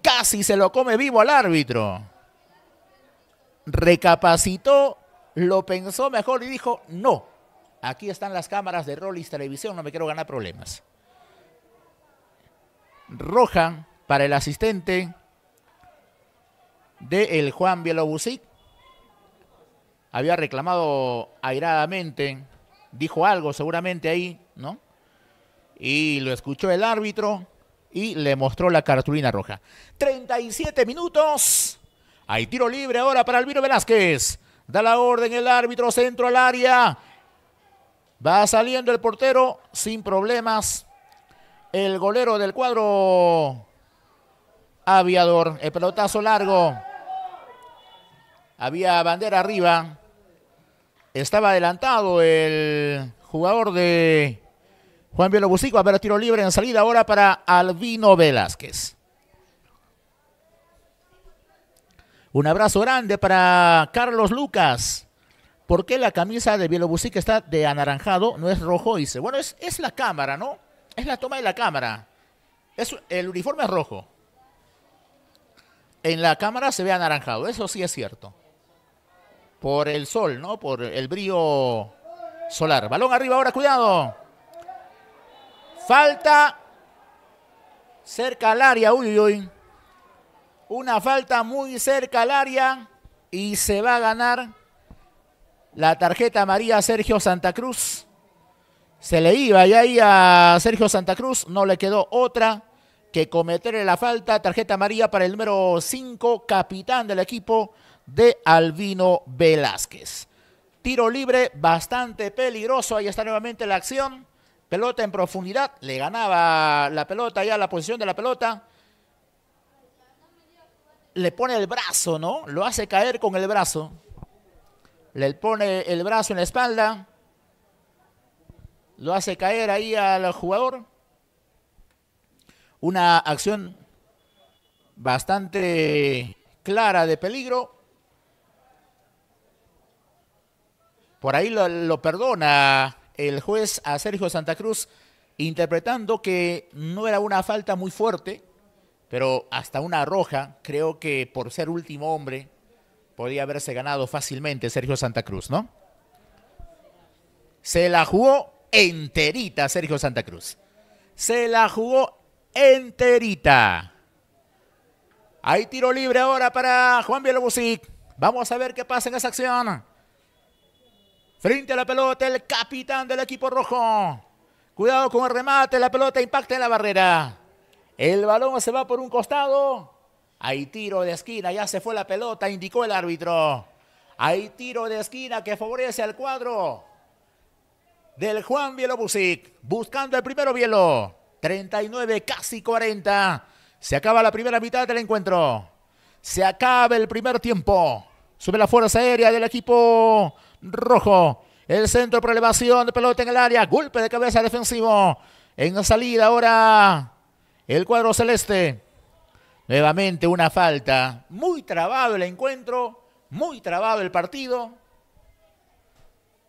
Casi se lo come vivo al árbitro. Recapacitó, lo pensó mejor y dijo, no, Aquí están las cámaras de Rollis Televisión, no me quiero ganar problemas. Roja para el asistente de el Juan Bielobucic Había reclamado airadamente, dijo algo seguramente ahí, ¿no? Y lo escuchó el árbitro y le mostró la cartulina roja. 37 minutos. Hay tiro libre ahora para Alviro Velázquez. Da la orden el árbitro, centro al área. Va saliendo el portero sin problemas. El golero del cuadro aviador. El pelotazo largo. Había bandera arriba. Estaba adelantado el jugador de Juan Busico. A ver, tiro libre en salida ahora para Albino Velázquez. Un abrazo grande para Carlos Lucas. ¿por qué la camisa de Bielobusí que está de anaranjado no es rojo? dice, bueno, es, la cámara, ¿no? Es la toma de la cámara. el uniforme es rojo. En la cámara se ve anaranjado, eso sí es cierto. Por el sol, ¿no? Por el brillo solar. Balón arriba ahora, cuidado. Falta cerca al área, uy, uy. Una falta muy cerca al área y se va a ganar la tarjeta María Sergio Santa Cruz. Se le iba ya ahí a Sergio Santa Cruz no le quedó otra que cometerle la falta. Tarjeta María para el número 5, capitán del equipo de Albino Velázquez. Tiro libre bastante peligroso. Ahí está nuevamente la acción. Pelota en profundidad. Le ganaba la pelota ya la posición de la pelota. Le pone el brazo, ¿no? Lo hace caer con el brazo le pone el brazo en la espalda, lo hace caer ahí al jugador. Una acción bastante clara de peligro. Por ahí lo, perdona el juez a Sergio Santa Cruz, interpretando que no era una falta muy fuerte, pero hasta una roja, creo que por ser último hombre, podía haberse ganado fácilmente Sergio Santa Cruz, ¿no? Se la jugó enterita Sergio Santa Cruz. Se la jugó enterita. Hay tiro libre ahora para Juan Bielobusic. Vamos a ver qué pasa en esa acción. Frente a la pelota, el capitán del equipo rojo. Cuidado con el remate, la pelota impacta en la barrera. El balón se va por un costado. Hay tiro de esquina, ya se fue la pelota, indicó el árbitro. Hay tiro de esquina que favorece al cuadro del Juan Bielobusic. Buscando el primero Bielo. 39, casi 40. Se acaba la primera mitad del encuentro. Se acaba el primer tiempo. Sube la fuerza aérea del equipo rojo. El centro por elevación de pelota en el área. Golpe de cabeza defensivo. En la salida ahora el cuadro celeste. Nuevamente una falta. Muy trabado el encuentro, muy trabado el partido.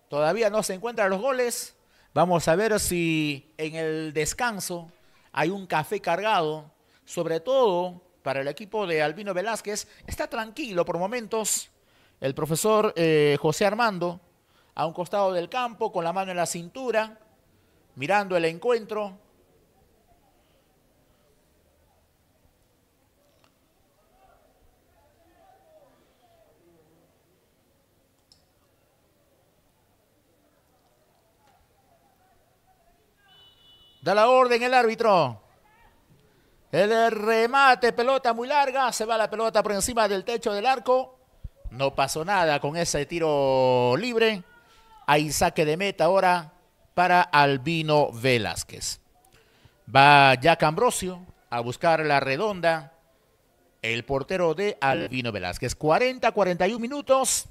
Todavía no se encuentran los goles. Vamos a ver si en el descanso hay un café cargado. Sobre todo para el equipo de Albino Velázquez. Está tranquilo por momentos el profesor eh, José Armando a un costado del campo con la mano en la cintura, mirando el encuentro. Da la orden el árbitro. El remate, pelota muy larga, se va la pelota por encima del techo del arco. No pasó nada con ese tiro libre. Hay saque de meta ahora para Albino Velázquez. Va Jack Ambrosio a buscar la redonda. El portero de Albino Velázquez. 40-41 minutos.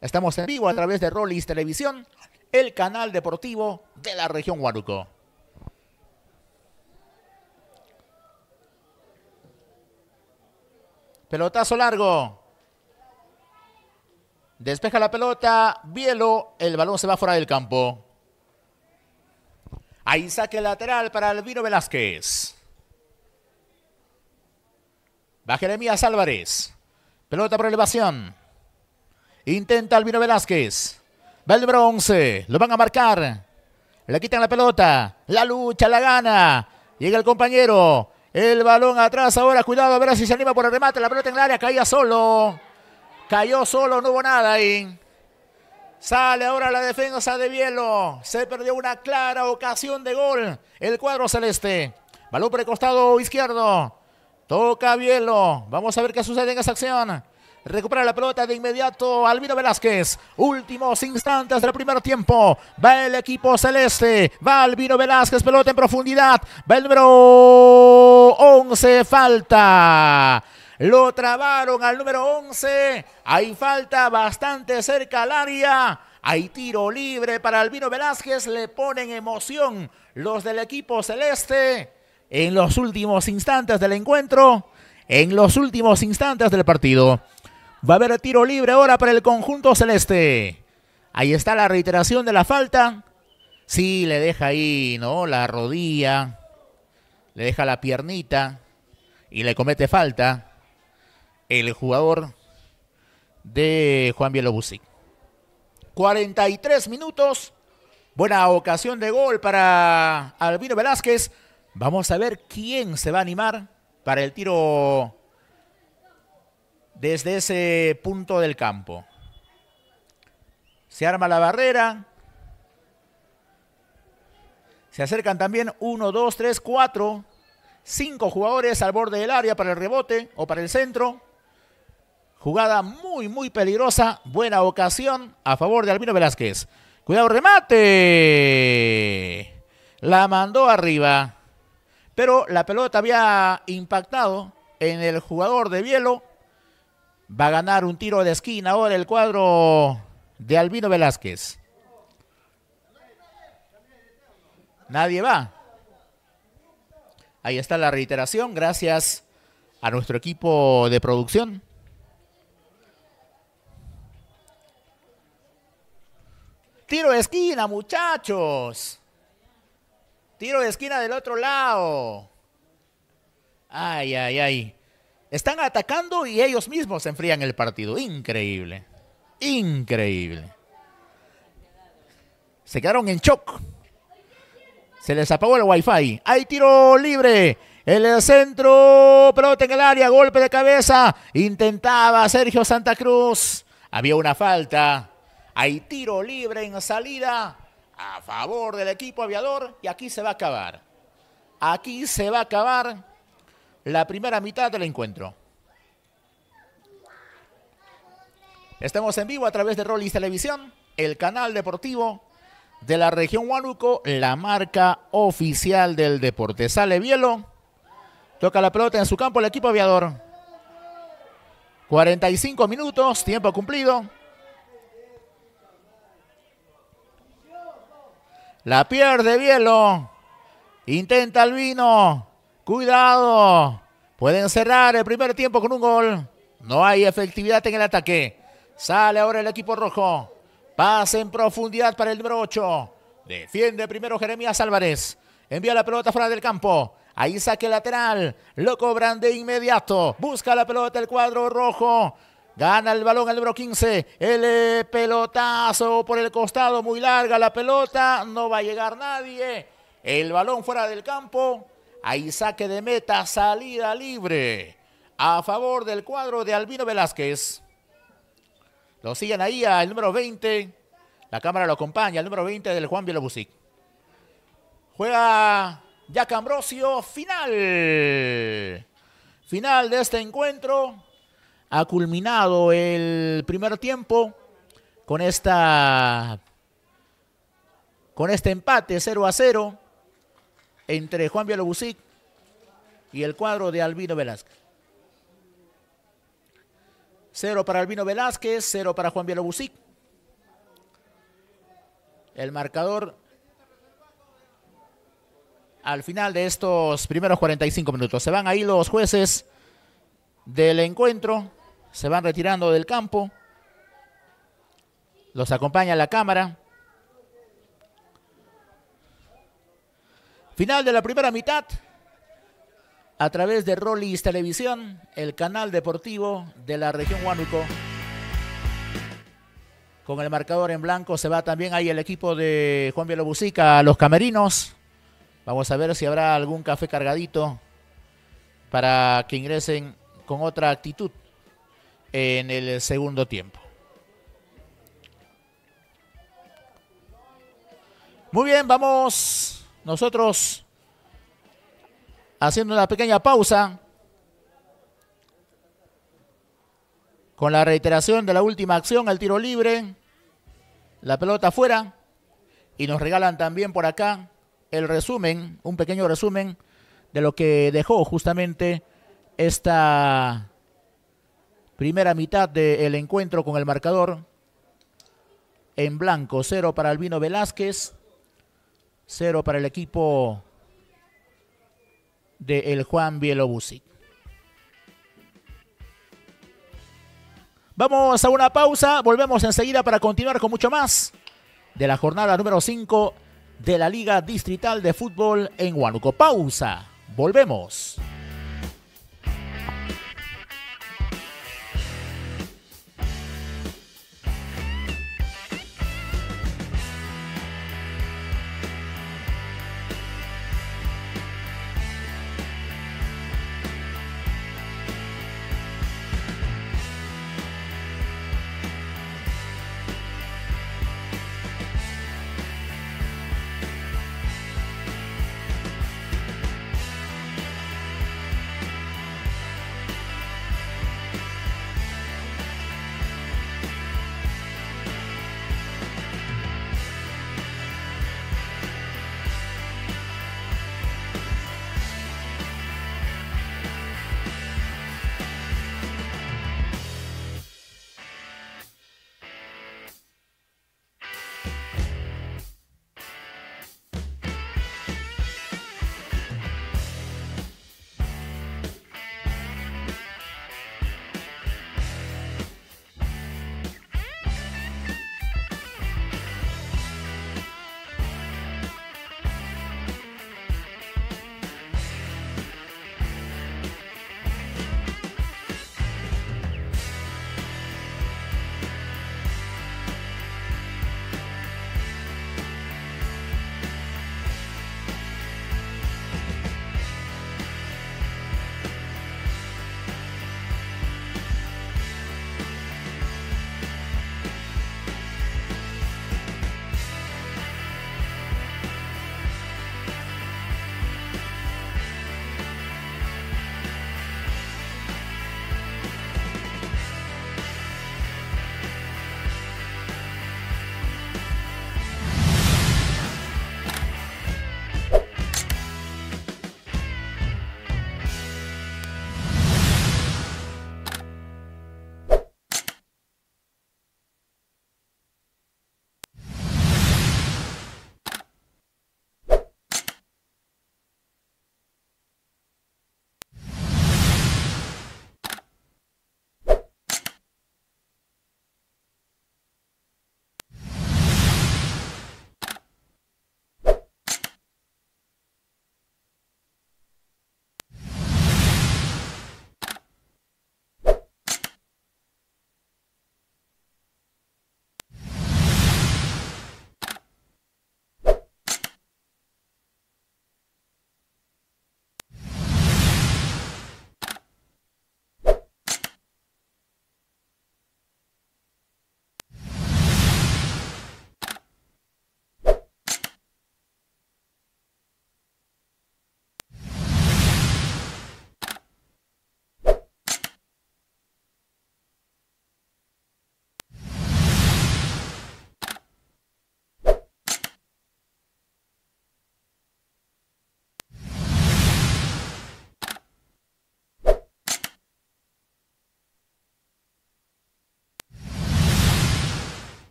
Estamos en vivo a través de Rollis Televisión, el canal deportivo de la región Huaruco. Pelotazo largo. Despeja la pelota. Bielo. El balón se va fuera del campo. Ahí saque lateral para Albino Velázquez. Va Jeremías Álvarez. Pelota por elevación. Intenta Albino Velázquez. Va el bronce. Lo van a marcar. Le quitan la pelota. La lucha, la gana. Llega el compañero. El balón atrás ahora, cuidado, a ver si se anima por el remate. La pelota en el área, caía solo. Cayó solo, no hubo nada ahí. Sale ahora la defensa de Bielo. Se perdió una clara ocasión de gol. El cuadro celeste. Balón por el costado izquierdo. Toca Bielo. Vamos a ver qué sucede en esa acción. Recupera la pelota de inmediato Albino Velázquez. Últimos instantes del primer tiempo. Va el equipo celeste. Va Albino Velázquez. Pelota en profundidad. Va el número 11. Falta. Lo trabaron al número 11. Hay falta bastante cerca al área. Hay tiro libre para Albino Velázquez. Le ponen emoción los del equipo celeste. En los últimos instantes del encuentro. En los últimos instantes del partido. Va a haber tiro libre ahora para el conjunto celeste. Ahí está la reiteración de la falta. Sí, le deja ahí, ¿no? La rodilla. Le deja la piernita. Y le comete falta el jugador de Juan Bielobusi. 43 minutos. Buena ocasión de gol para Albino Velázquez. Vamos a ver quién se va a animar para el tiro desde ese punto del campo. Se arma la barrera. Se acercan también uno, dos, tres, cuatro, cinco jugadores al borde del área para el rebote o para el centro. Jugada muy, muy peligrosa. Buena ocasión a favor de Albino Velázquez. Cuidado, remate. La mandó arriba. Pero la pelota había impactado en el jugador de Bielo Va a ganar un tiro de esquina ahora el cuadro de Albino Velázquez. Nadie va. Ahí está la reiteración, gracias a nuestro equipo de producción. Tiro de esquina, muchachos. Tiro de esquina del otro lado. Ay, ay, ay. Están atacando y ellos mismos se enfrían el partido. Increíble. Increíble. Se quedaron en shock. Se les apagó el wifi. Hay tiro libre. El centro, pelota en el área, golpe de cabeza. Intentaba Sergio Santa Cruz. Había una falta. Hay tiro libre en salida a favor del equipo aviador. Y aquí se va a acabar. Aquí se va a acabar la primera mitad del encuentro. Estamos en vivo a través de Rollis Televisión, el canal deportivo de la región Huánuco, la marca oficial del deporte. Sale Bielo, toca la pelota en su campo el equipo aviador. 45 minutos, tiempo cumplido. La pierde Bielo. Intenta vino. Cuidado. Pueden cerrar el primer tiempo con un gol. No hay efectividad en el ataque. Sale ahora el equipo rojo. Pase en profundidad para el número 8. Defiende primero Jeremías Álvarez. Envía la pelota fuera del campo. Ahí saque lateral. Lo cobran de inmediato. Busca la pelota el cuadro rojo. Gana el balón el número 15. El eh, pelotazo por el costado. Muy larga la pelota. No va a llegar nadie. El balón fuera del campo. Ahí saque de meta, salida libre a favor del cuadro de Albino Velázquez. Lo siguen ahí al número 20. La cámara lo acompaña, el número 20 del Juan Bielobusic. Juega Jack Ambrosio, final. Final de este encuentro. Ha culminado el primer tiempo con esta con este empate 0 a 0 entre Juan Bielobusic y el cuadro de Albino Velázquez. Cero para Albino Velázquez, cero para Juan Bielobusic El marcador al final de estos primeros 45 minutos. Se van ahí los jueces del encuentro, se van retirando del campo. Los acompaña la cámara. Final de la primera mitad. A través de Rollis Televisión, el canal deportivo de la región Huánuco. Con el marcador en blanco se va también ahí el equipo de Juan Bielobusica los camerinos. Vamos a ver si habrá algún café cargadito para que ingresen con otra actitud en el segundo tiempo. Muy bien, vamos nosotros, haciendo una pequeña pausa, con la reiteración de la última acción al tiro libre, la pelota afuera, y nos regalan también por acá el resumen, un pequeño resumen de lo que dejó justamente esta primera mitad del encuentro con el marcador en blanco, cero para Albino Velázquez, cero para el equipo de el Juan Bielobusic. Vamos a una pausa, volvemos enseguida para continuar con mucho más de la jornada número 5 de la Liga Distrital de Fútbol en Huánuco. Pausa, volvemos.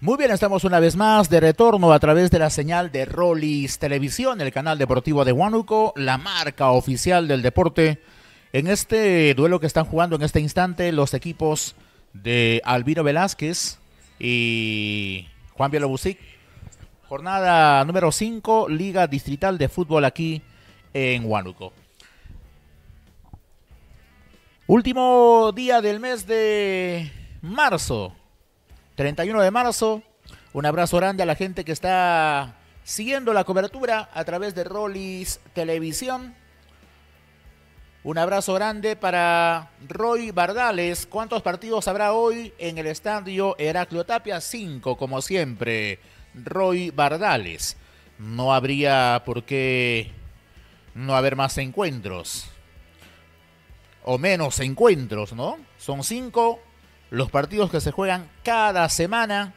Muy bien, estamos una vez más de retorno a través de la señal de Rollis Televisión, el canal deportivo de Huánuco, la marca oficial del deporte. En este duelo que están jugando en este instante los equipos de Albino Velázquez y Juan Bielobusic. Jornada número 5, Liga Distrital de Fútbol aquí en Huánuco. Último día del mes de marzo 31 de marzo. Un abrazo grande a la gente que está siguiendo la cobertura a través de Rollis Televisión. Un abrazo grande para Roy Bardales. ¿Cuántos partidos habrá hoy en el estadio Heraclio Tapia? Cinco, como siempre. Roy Bardales. No habría por qué no haber más encuentros. O menos encuentros, ¿no? Son cinco los partidos que se juegan cada semana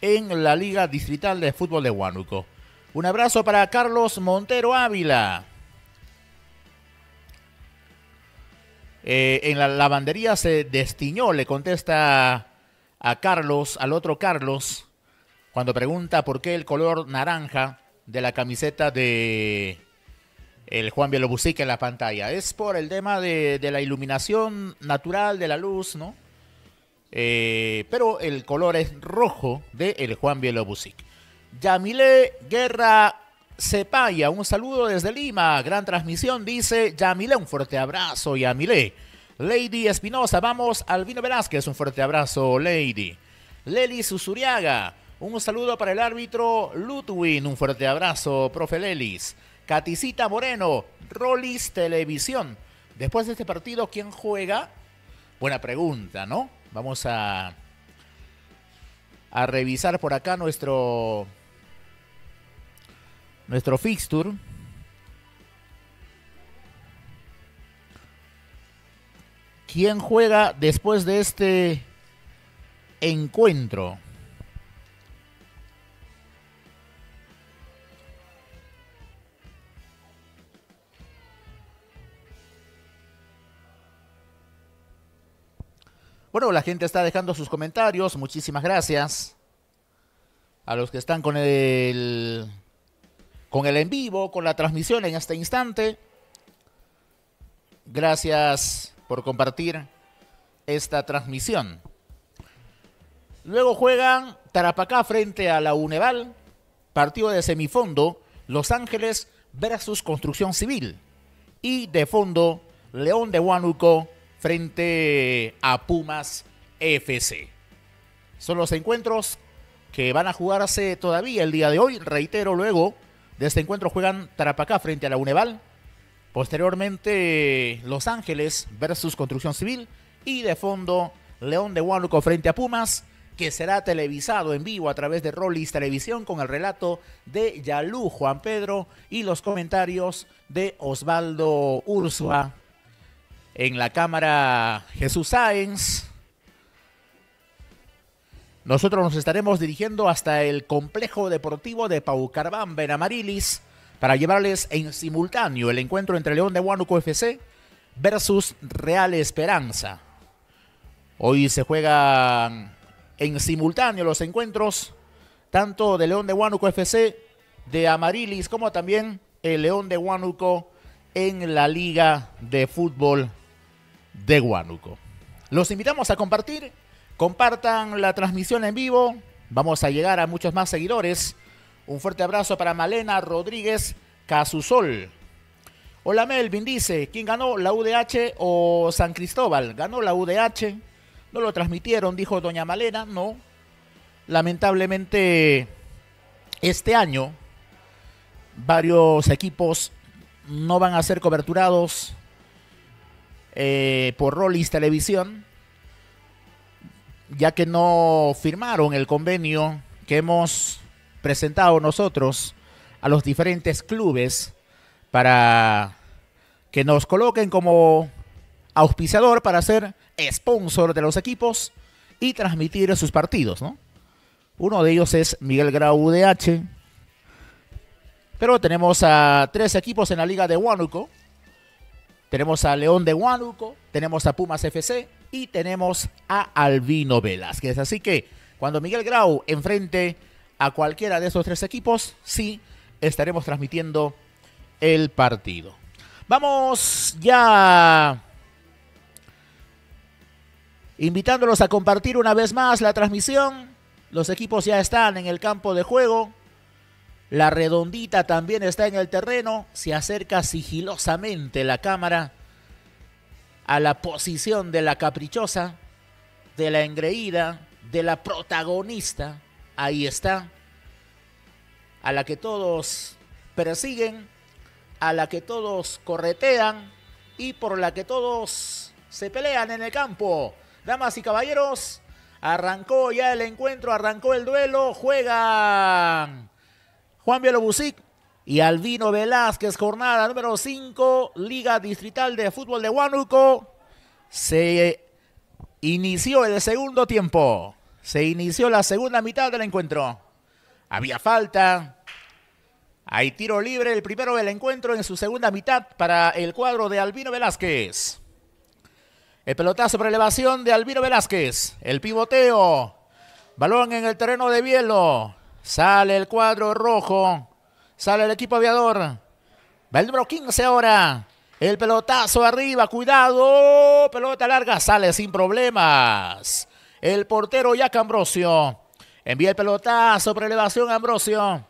en la Liga Distrital de Fútbol de Huánuco. Un abrazo para Carlos Montero Ávila. Eh, en la lavandería se destiñó, le contesta a Carlos, al otro Carlos, cuando pregunta por qué el color naranja de la camiseta de el Juan que en la pantalla. Es por el tema de la iluminación natural de la luz, ¿no? Eh, pero el color es rojo de el Juan Bielobusic. Yamile Guerra Cepaya, un saludo desde Lima, gran transmisión, dice Yamile, un fuerte abrazo, Yamile. Lady Espinosa, vamos, Albino Velázquez, un fuerte abrazo, Lady. Lely Susuriaga, un saludo para el árbitro Lutwin, un fuerte abrazo, profe Lelis. Caticita Moreno, Rolis Televisión. Después de este partido, ¿quién juega? Buena pregunta, ¿no? Vamos a, a revisar por acá nuestro, nuestro fixture. ¿Quién juega después de este encuentro? Bueno, la gente está dejando sus comentarios. Muchísimas gracias a los que están con el con el en vivo, con la transmisión en este instante. Gracias por compartir esta transmisión. Luego juegan Tarapacá frente a la Uneval, partido de semifondo, Los Ángeles versus Construcción Civil y de fondo León de Huánuco frente a Pumas FC. Son los encuentros que van a jugarse todavía el día de hoy. Reitero, luego de este encuentro juegan Tarapacá frente a la Uneval. Posteriormente, Los Ángeles versus Construcción Civil. Y de fondo, León de Huánuco frente a Pumas, que será televisado en vivo a través de Rollis Televisión con el relato de Yalú Juan Pedro y los comentarios de Osvaldo Ursua en la cámara Jesús Sáenz. Nosotros nos estaremos dirigiendo hasta el complejo deportivo de en Benamarilis para llevarles en simultáneo el encuentro entre León de Huánuco FC versus Real Esperanza. Hoy se juegan en simultáneo los encuentros tanto de León de Huánuco FC, de Amarilis, como también el León de Huánuco en la Liga de Fútbol de Huánuco. Los invitamos a compartir, compartan la transmisión en vivo, vamos a llegar a muchos más seguidores. Un fuerte abrazo para Malena Rodríguez Casusol. Hola Melvin dice, ¿quién ganó la UDH o San Cristóbal? Ganó la UDH, no lo transmitieron, dijo doña Malena, no. Lamentablemente, este año varios equipos no van a ser coberturados eh, por Rollis Televisión, ya que no firmaron el convenio que hemos presentado nosotros a los diferentes clubes para que nos coloquen como auspiciador para ser sponsor de los equipos y transmitir sus partidos, Uno de ellos es Miguel Grau H. Pero tenemos a tres equipos en la Liga de Huánuco tenemos a León de Huánuco, tenemos a Pumas FC y tenemos a Albino Velázquez. Así que cuando Miguel Grau enfrente a cualquiera de esos tres equipos, sí estaremos transmitiendo el partido. Vamos ya invitándolos a compartir una vez más la transmisión. Los equipos ya están en el campo de juego. La redondita también está en el terreno, se acerca sigilosamente la cámara a la posición de la caprichosa, de la engreída, de la protagonista. Ahí está, a la que todos persiguen, a la que todos corretean y por la que todos se pelean en el campo. Damas y caballeros, arrancó ya el encuentro, arrancó el duelo, juegan Juan Bielobusic y Albino Velázquez, jornada número 5, Liga Distrital de Fútbol de Huánuco. Se inició el segundo tiempo. Se inició la segunda mitad del encuentro. Había falta. Hay tiro libre, el primero del encuentro en su segunda mitad para el cuadro de Albino Velázquez. El pelotazo por elevación de Albino Velázquez. El pivoteo. Balón en el terreno de hielo. Sale el cuadro rojo. Sale el equipo aviador. Va el número 15 ahora. El pelotazo arriba. Cuidado. Pelota larga. Sale sin problemas. El portero Jack Ambrosio. Envía el pelotazo. Prelevación Ambrosio.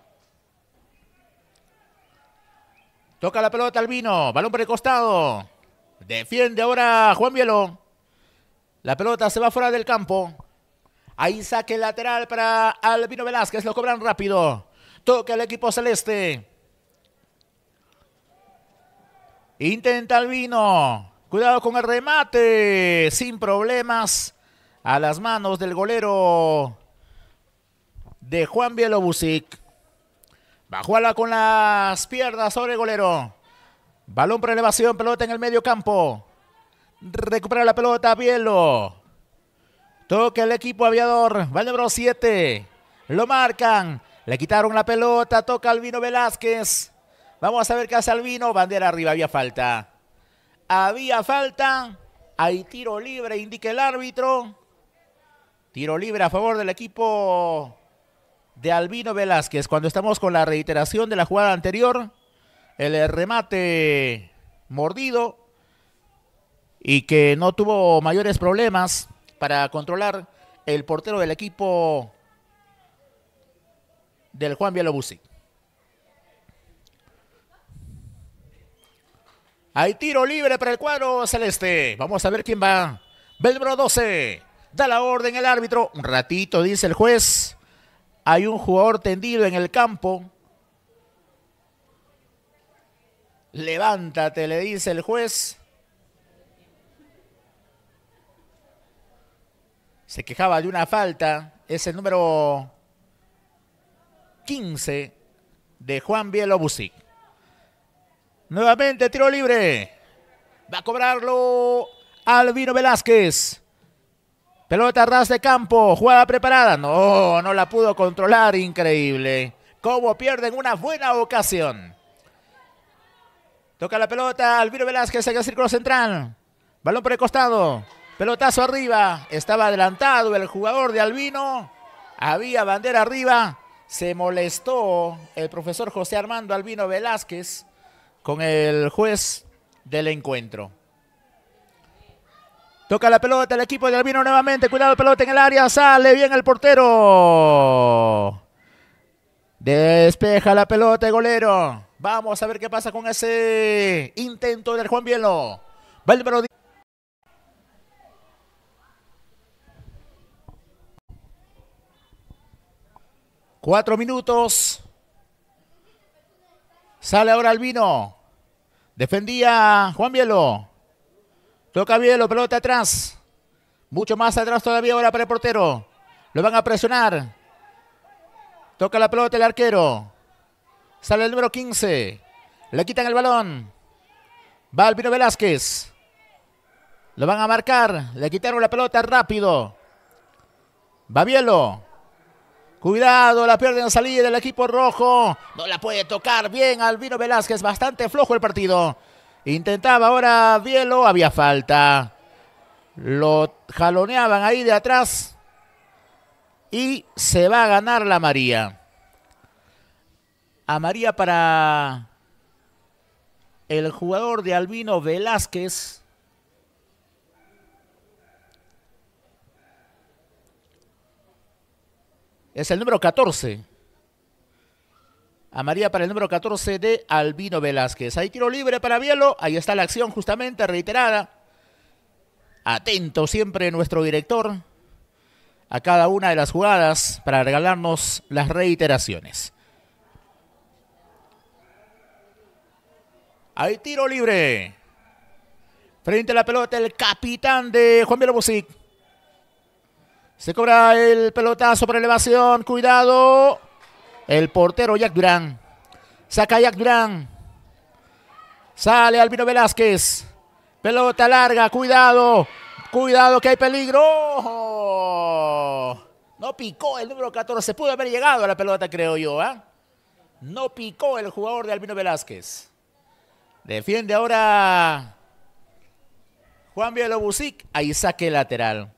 Toca la pelota al vino. Balón por el costado. Defiende ahora Juan Bielo, La pelota se va fuera del campo. Ahí saque lateral para Albino Velázquez. Lo cobran rápido. Toca el equipo celeste. Intenta Albino. Cuidado con el remate. Sin problemas. A las manos del golero de Juan a la con las piernas sobre el golero. Balón por elevación, pelota en el medio campo. Recupera la pelota, Bielo. Toca el equipo aviador. Va el número 7. Lo marcan. Le quitaron la pelota. Toca Albino Velázquez. Vamos a ver qué hace Albino. Bandera arriba. Había falta. Había falta. Hay tiro libre. Indica el árbitro. Tiro libre a favor del equipo de Albino Velázquez. Cuando estamos con la reiteración de la jugada anterior. El remate mordido. Y que no tuvo mayores problemas para controlar el portero del equipo del Juan Vialobusi. Hay tiro libre para el cuadro celeste. Vamos a ver quién va. Belbro 12. Da la orden el árbitro. Un ratito, dice el juez. Hay un jugador tendido en el campo. Levántate, le dice el juez. se quejaba de una falta. Es el número 15 de Juan Bielo Nuevamente tiro libre. Va a cobrarlo Albino Velázquez. Pelota ras de campo, jugada preparada. No, no la pudo controlar, increíble. Cómo pierden una buena ocasión. Toca la pelota, Albino Velázquez en el círculo central. Balón por el costado. Pelotazo arriba. Estaba adelantado el jugador de Albino. Había bandera arriba. Se molestó el profesor José Armando Albino Velázquez con el juez del encuentro. Toca la pelota el equipo de Albino nuevamente. Cuidado, pelota en el área. Sale bien el portero. Despeja la pelota el golero. Vamos a ver qué pasa con ese intento del Juan Bielo. Cuatro minutos. Sale ahora Albino. Defendía Juan Bielo. Toca Bielo, pelota atrás. Mucho más atrás todavía ahora para el portero. Lo van a presionar. Toca la pelota el arquero. Sale el número 15. Le quitan el balón. Va Albino Velázquez. Lo van a marcar. Le quitaron la pelota rápido. Va Bielo. Cuidado, la pierde en salida el equipo rojo. No la puede tocar bien Albino Velázquez. Bastante flojo el partido. Intentaba ahora Bielo. Había falta. Lo jaloneaban ahí de atrás. Y se va a ganar la María. A María para el jugador de Albino Velázquez. Es el número 14. María para el número 14 de Albino Velázquez. Ahí tiro libre para Bielo. Ahí está la acción justamente reiterada. Atento siempre nuestro director a cada una de las jugadas para regalarnos las reiteraciones. Ahí tiro libre. Frente a la pelota el capitán de Juan Bielo se cobra el pelotazo por elevación. Cuidado. El portero Jack Durán. Saca Jack Durán. Sale Albino Velázquez. Pelota larga. Cuidado. Cuidado que hay peligro. No picó el número 14. Pudo haber llegado a la pelota, creo yo. ¿ah? No picó el jugador de Albino Velázquez. Defiende ahora Juan Bielobusic. Ahí saque lateral.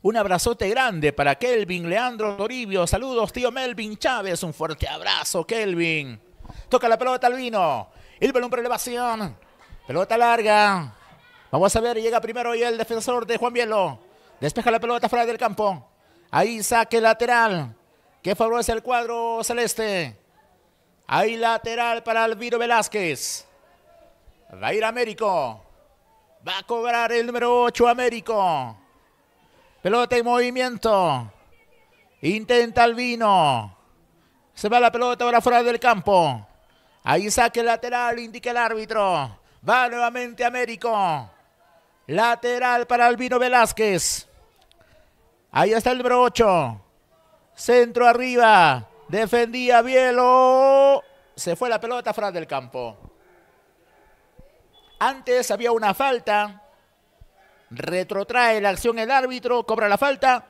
Un abrazote grande para Kelvin Leandro Toribio. Saludos, tío Melvin Chávez. Un fuerte abrazo, Kelvin. Toca la pelota al vino. El balón por elevación. Pelota larga. Vamos a ver, llega primero y el defensor de Juan Bielo. Despeja la pelota fuera del campo. Ahí saque lateral. Que favorece el cuadro celeste. Ahí lateral para Alviro Velázquez. Va a ir Américo. Va a cobrar el número 8 Américo. Pelota y movimiento. Intenta el vino. Se va la pelota ahora fuera del campo. Ahí saque el lateral, indica el árbitro. Va nuevamente Américo. Lateral para Albino Velázquez. Ahí está el número 8. Centro arriba. Defendía Bielo. Se fue la pelota fuera del campo. Antes había una falta Retrotrae la acción el árbitro, cobra la falta.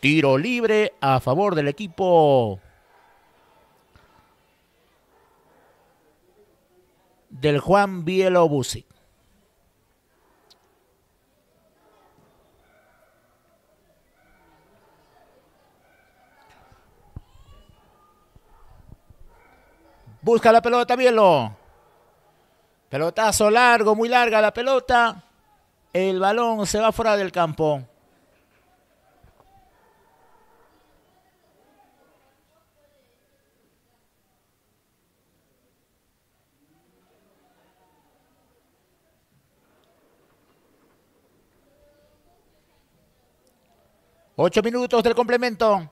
Tiro libre a favor del equipo del Juan Bielo Busca la pelota, Bielo. Pelotazo largo, muy larga la pelota. El balón se va fuera del campo. Ocho minutos del complemento.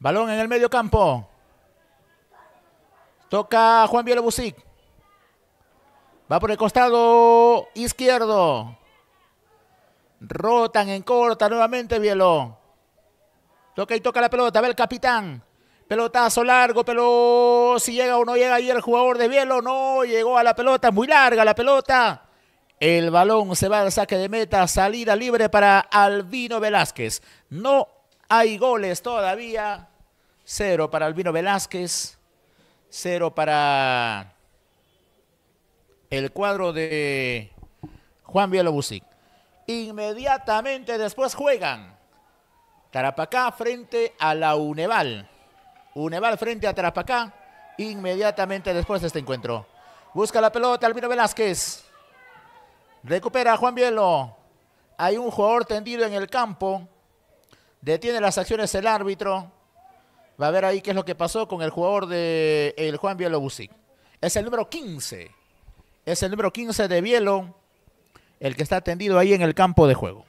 Balón en el medio campo. Toca Juan Bielo Va por el costado izquierdo. Rotan en corta nuevamente Bielo. Toca y toca la pelota. Ve el capitán. Pelotazo largo, pero si llega o no llega ahí el jugador de Bielo, no llegó a la pelota, muy larga la pelota. El balón se va al saque de meta, salida libre para Albino Velázquez. No hay goles todavía. Cero para Albino Velázquez. Cero para el cuadro de Juan Bielobusic. Inmediatamente después juegan Tarapacá frente a la Uneval. Uneval frente a Tarapacá. Inmediatamente después de este encuentro. Busca la pelota Albino Velázquez. Recupera Juan Bielo. Hay un jugador tendido en el campo. Detiene las acciones el árbitro. Va a ver ahí qué es lo que pasó con el jugador de el Juan Bielo Es el número 15. Es el número 15 de Bielo, el que está atendido ahí en el campo de juego.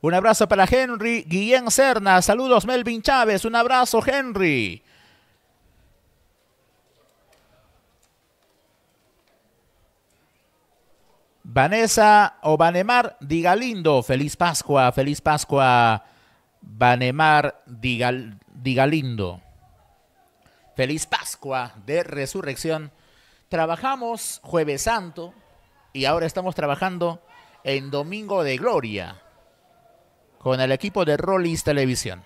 Un abrazo para Henry Guillén Cerna. Saludos Melvin Chávez. Un abrazo Henry. Vanessa o Vanemar Diga lindo, feliz Pascua, feliz Pascua, Vanemar Diga, Diga lindo. Feliz Pascua de Resurrección. Trabajamos jueves santo y ahora estamos trabajando en Domingo de Gloria con el equipo de Rollis Televisión.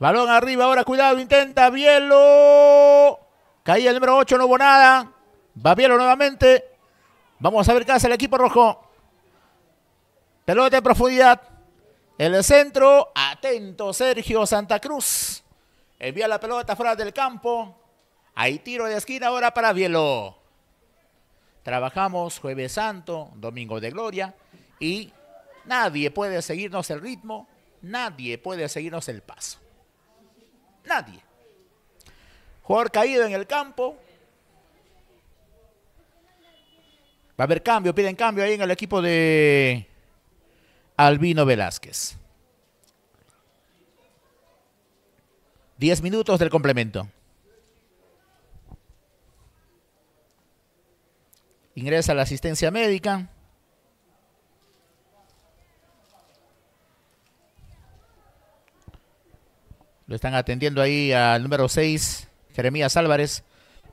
Balón arriba, ahora cuidado, intenta Bielo. Caía el número 8, no hubo nada. Va Bielo nuevamente. Vamos a ver qué hace el equipo rojo. Pelota de profundidad. El centro, atento Sergio Santa Cruz. Envía la pelota fuera del campo. Hay tiro de esquina ahora para Bielo. Trabajamos jueves santo, domingo de gloria y nadie puede seguirnos el ritmo, nadie puede seguirnos el paso. Nadie. Jugador caído en el campo. Va a haber cambio, piden cambio ahí en el equipo de Albino Velázquez. Diez minutos del complemento. Ingresa la asistencia médica. Lo están atendiendo ahí al número 6, Jeremías Álvarez.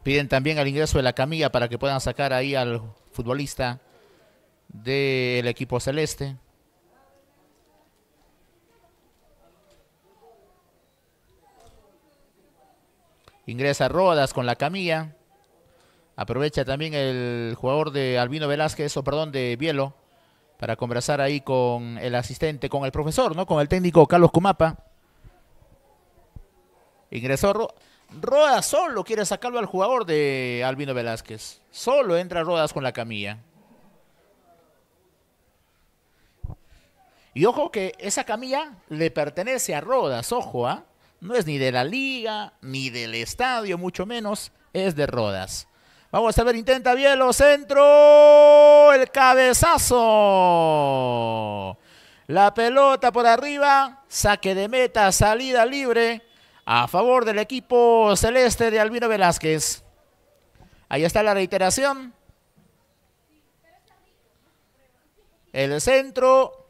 Piden también el ingreso de la camilla para que puedan sacar ahí al futbolista del equipo celeste. Ingresa Rodas con la camilla. Aprovecha también el jugador de Albino Velázquez, o perdón, de Bielo, para conversar ahí con el asistente, con el profesor, ¿no? Con el técnico Carlos Cumapa. Ingresó Rodas, solo quiere sacarlo al jugador de Albino Velázquez. Solo entra Rodas con la camilla. Y ojo que esa camilla le pertenece a Rodas, ojo, ¿ah? No es ni de la liga, ni del estadio, mucho menos, es de Rodas. Vamos a ver, intenta lo centro, el cabezazo. La pelota por arriba, saque de meta, salida libre a favor del equipo celeste de Albino Velázquez. Ahí está la reiteración. El centro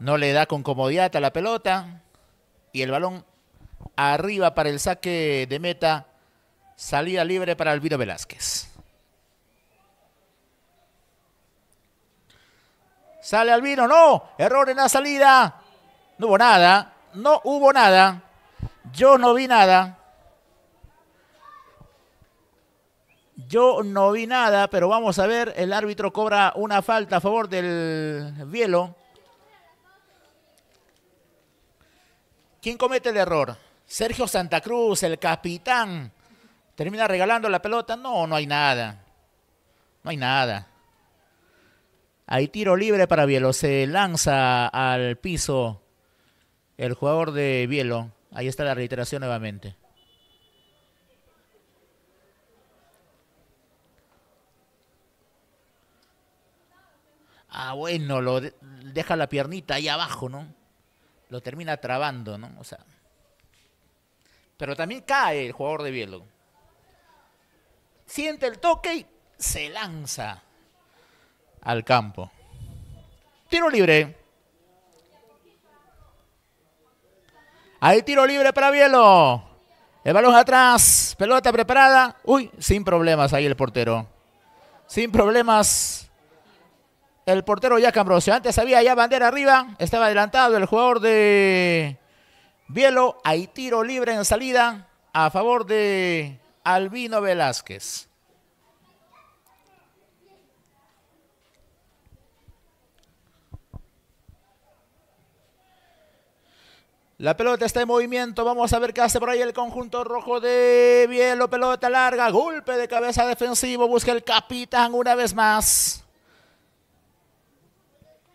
no le da con comodidad a la pelota y el balón arriba para el saque de meta. Salida libre para Albino Velázquez. Sale Albino, no, error en la salida. No hubo nada no hubo nada, yo no vi nada, yo no vi nada, pero vamos a ver, el árbitro cobra una falta a favor del Bielo. ¿Quién comete el error? Sergio Santa Cruz, el capitán. Termina regalando la pelota. No, no hay nada. No hay nada. Hay tiro libre para Bielo. Se lanza al piso el jugador de Bielo. Ahí está la reiteración nuevamente. Ah, bueno, lo deja la piernita ahí abajo, ¿no? Lo termina trabando, ¿no? O sea. Pero también cae el jugador de Bielo. Siente el toque y se lanza al campo. Tiro libre. Hay tiro libre para Bielo. El balón atrás. Pelota preparada. Uy, sin problemas ahí el portero. Sin problemas. El portero ya cambroso. Antes había ya bandera arriba. Estaba adelantado el jugador de Bielo. Hay tiro libre en salida a favor de Albino Velázquez. La pelota está en movimiento. Vamos a ver qué hace por ahí el conjunto rojo de Bielo. Pelota larga. Golpe de cabeza defensivo. Busca el capitán una vez más.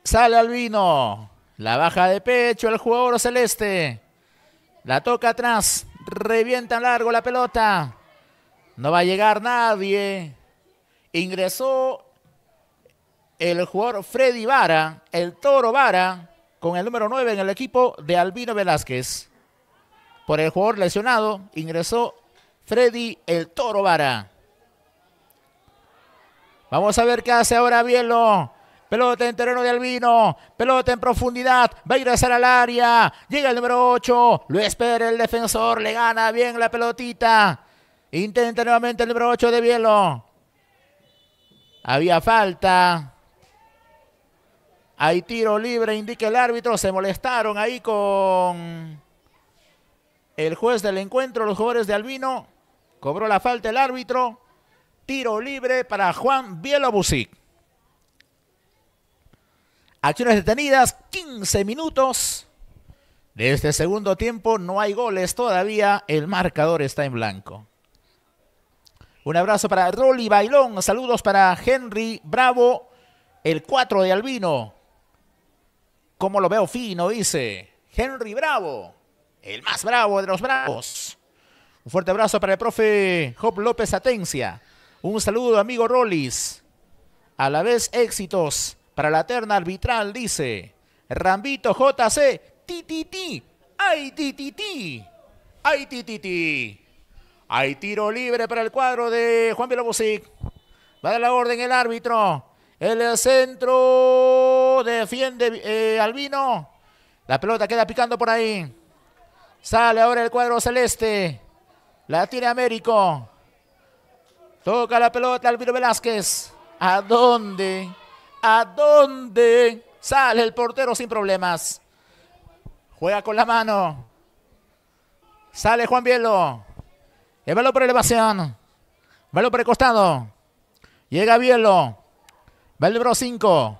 Sale Albino. La baja de pecho el jugador celeste. La toca atrás. Revienta largo la pelota. No va a llegar nadie. Ingresó el jugador Freddy Vara. El toro Vara con el número 9 en el equipo de Albino Velázquez. Por el jugador lesionado ingresó Freddy el Toro Vara. Vamos a ver qué hace ahora Bielo. Pelota en terreno de Albino. Pelota en profundidad. Va a ingresar al área. Llega el número 8. Lo espera el defensor. Le gana bien la pelotita. Intenta nuevamente el número 8 de Bielo. Había falta. Hay tiro libre, indica el árbitro. Se molestaron ahí con el juez del encuentro, los jugadores de Albino. Cobró la falta el árbitro. Tiro libre para Juan Bielobusic. Acciones detenidas, 15 minutos. De este segundo tiempo no hay goles todavía. El marcador está en blanco. Un abrazo para Rolly Bailón. Saludos para Henry Bravo, el 4 de Albino. Como lo veo fino, dice Henry Bravo, el más bravo de los bravos. Un fuerte abrazo para el profe Job López Atencia. Un saludo, amigo Rollis. A la vez éxitos para la terna arbitral, dice Rambito JC. Ti, ti, ti. Ay, ti, ti, ti. Ay, ti, ti, ti. Hay tiro libre para el cuadro de Juan Bielobosic. Va a dar la orden el árbitro. El centro defiende eh, Albino. La pelota queda picando por ahí. Sale ahora el cuadro celeste. La tiene Toca la pelota Albino Velázquez. ¿A dónde? ¿A dónde? Sale el portero sin problemas. Juega con la mano. Sale Juan Bielo. El balón por elevación. Balón por el costado. Llega Bielo. Va el número 5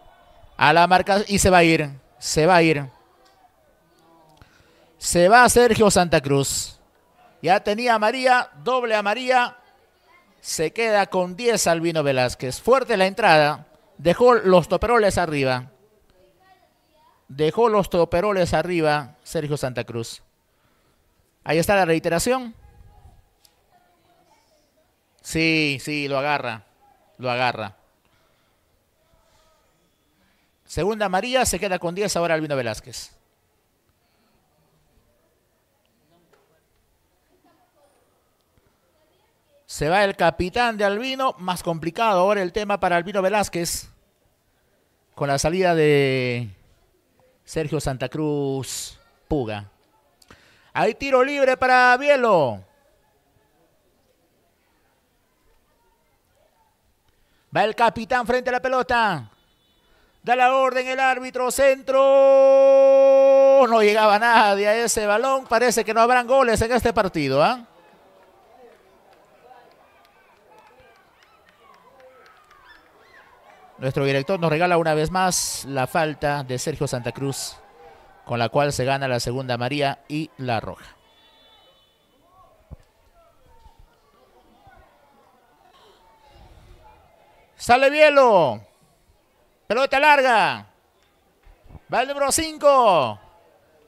a la marca y se va a ir. Se va a ir. Se va Sergio Santa Cruz. Ya tenía a María, doble a María. Se queda con 10 Albino Velázquez. Fuerte la entrada. Dejó los toperoles arriba. Dejó los toperoles arriba Sergio Santa Cruz. Ahí está la reiteración. Sí, sí, lo agarra. Lo agarra. Segunda María se queda con 10 ahora Albino Velázquez. Se va el capitán de Albino, más complicado ahora el tema para Albino Velázquez con la salida de Sergio Santa Cruz Puga. Hay tiro libre para Bielo. Va el capitán frente a la pelota. Da la orden el árbitro, centro. No llegaba nadie a ese balón. Parece que no habrán goles en este partido. ¿ah? Nuestro director nos regala una vez más la falta de Sergio Santa Cruz, con la cual se gana la segunda María y la roja. Sale Bielo. Pelota larga. Va el número 5.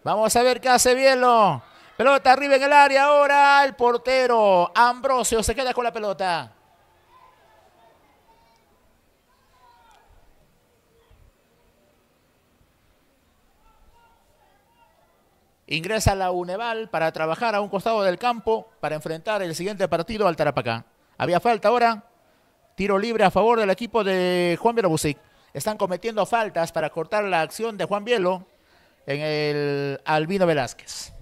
Vamos a ver qué hace Bielo. Pelota arriba en el área. Ahora el portero Ambrosio se queda con la pelota. Ingresa la Uneval para trabajar a un costado del campo para enfrentar el siguiente partido al Tarapacá. Había falta ahora. Tiro libre a favor del equipo de Juan Vierobusic están cometiendo faltas para cortar la acción de Juan Bielo en el Albino Velázquez.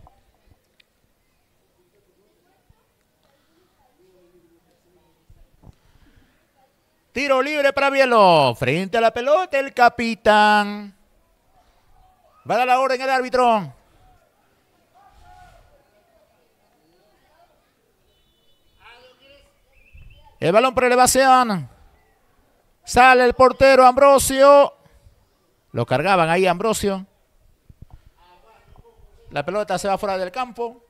Tiro libre para Bielo. Frente a la pelota, el capitán. Va a dar la orden el árbitro. El balón por elevación. Sale el portero Ambrosio. Lo cargaban ahí Ambrosio. La pelota se va fuera del campo.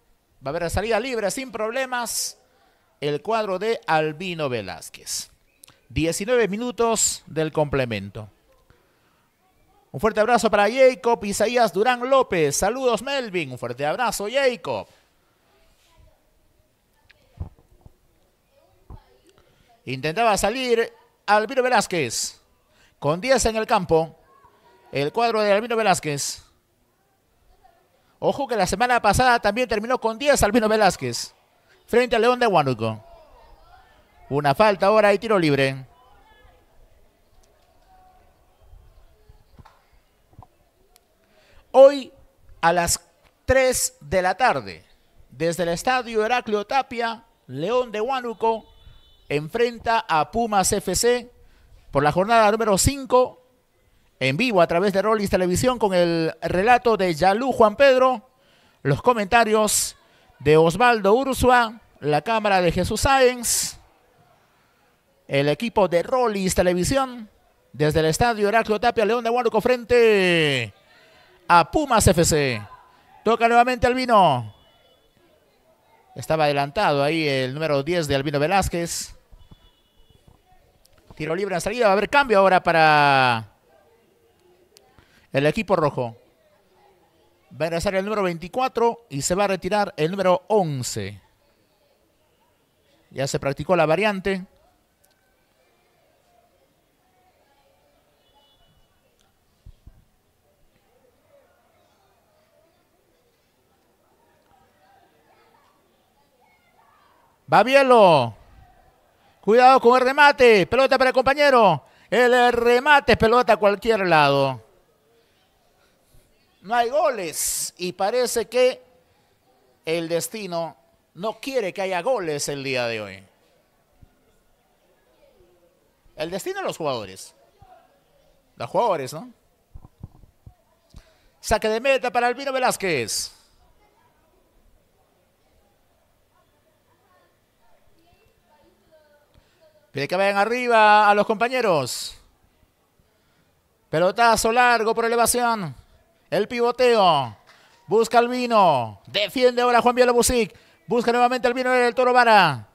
Va a haber salida libre sin problemas. El cuadro de Albino Velázquez. 19 minutos del complemento. Un fuerte abrazo para Jacob Isaías Durán López. Saludos Melvin. Un fuerte abrazo Jacob. Intentaba salir Albino Velázquez. Con 10 en el campo. El cuadro de Albino Velázquez. Ojo que la semana pasada también terminó con 10 Albino Velázquez. Frente al León de Huánuco. Una falta ahora y tiro libre. Hoy a las 3 de la tarde, desde el Estadio Heracleo Tapia, León de Huánuco, enfrenta a Pumas FC por la jornada número 5 en vivo a través de Rollis Televisión con el relato de Yalú Juan Pedro, los comentarios de Osvaldo Ursua, la cámara de Jesús Sáenz, el equipo de Rollis Televisión desde el estadio Heraclio Tapia León de Huánuco frente a Pumas FC. Toca nuevamente Albino. Estaba adelantado ahí el número 10 de Albino Velázquez. Tiro libre en salida. Va a haber cambio ahora para el equipo rojo. Va a ser el número 24 y se va a retirar el número 11. Ya se practicó la variante. Babielo. Cuidado con el remate. Pelota para el compañero. El remate pelota a cualquier lado. No hay goles. Y parece que el destino no quiere que haya goles el día de hoy. El destino de los jugadores. Los jugadores, ¿no? Saque de meta para Albino Velázquez. Pide que vayan arriba a los compañeros. Pelotazo largo por elevación. El pivoteo. Busca al vino. Defiende ahora Juan Bielo Busic. Busca nuevamente al vino del Toro Vara.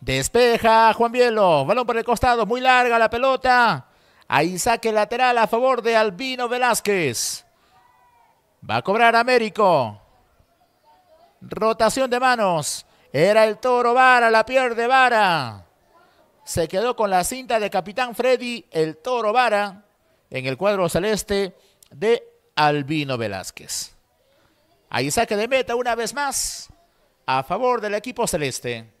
Despeja Juan Bielo. Balón por el costado. Muy larga la pelota. Ahí saque lateral a favor de Albino Velázquez. Va a cobrar Américo. Rotación de manos. Era el toro Vara, la pierde Vara. Se quedó con la cinta de Capitán Freddy, el toro Vara, en el cuadro celeste de Albino Velázquez. Ahí saque de meta una vez más a favor del equipo celeste.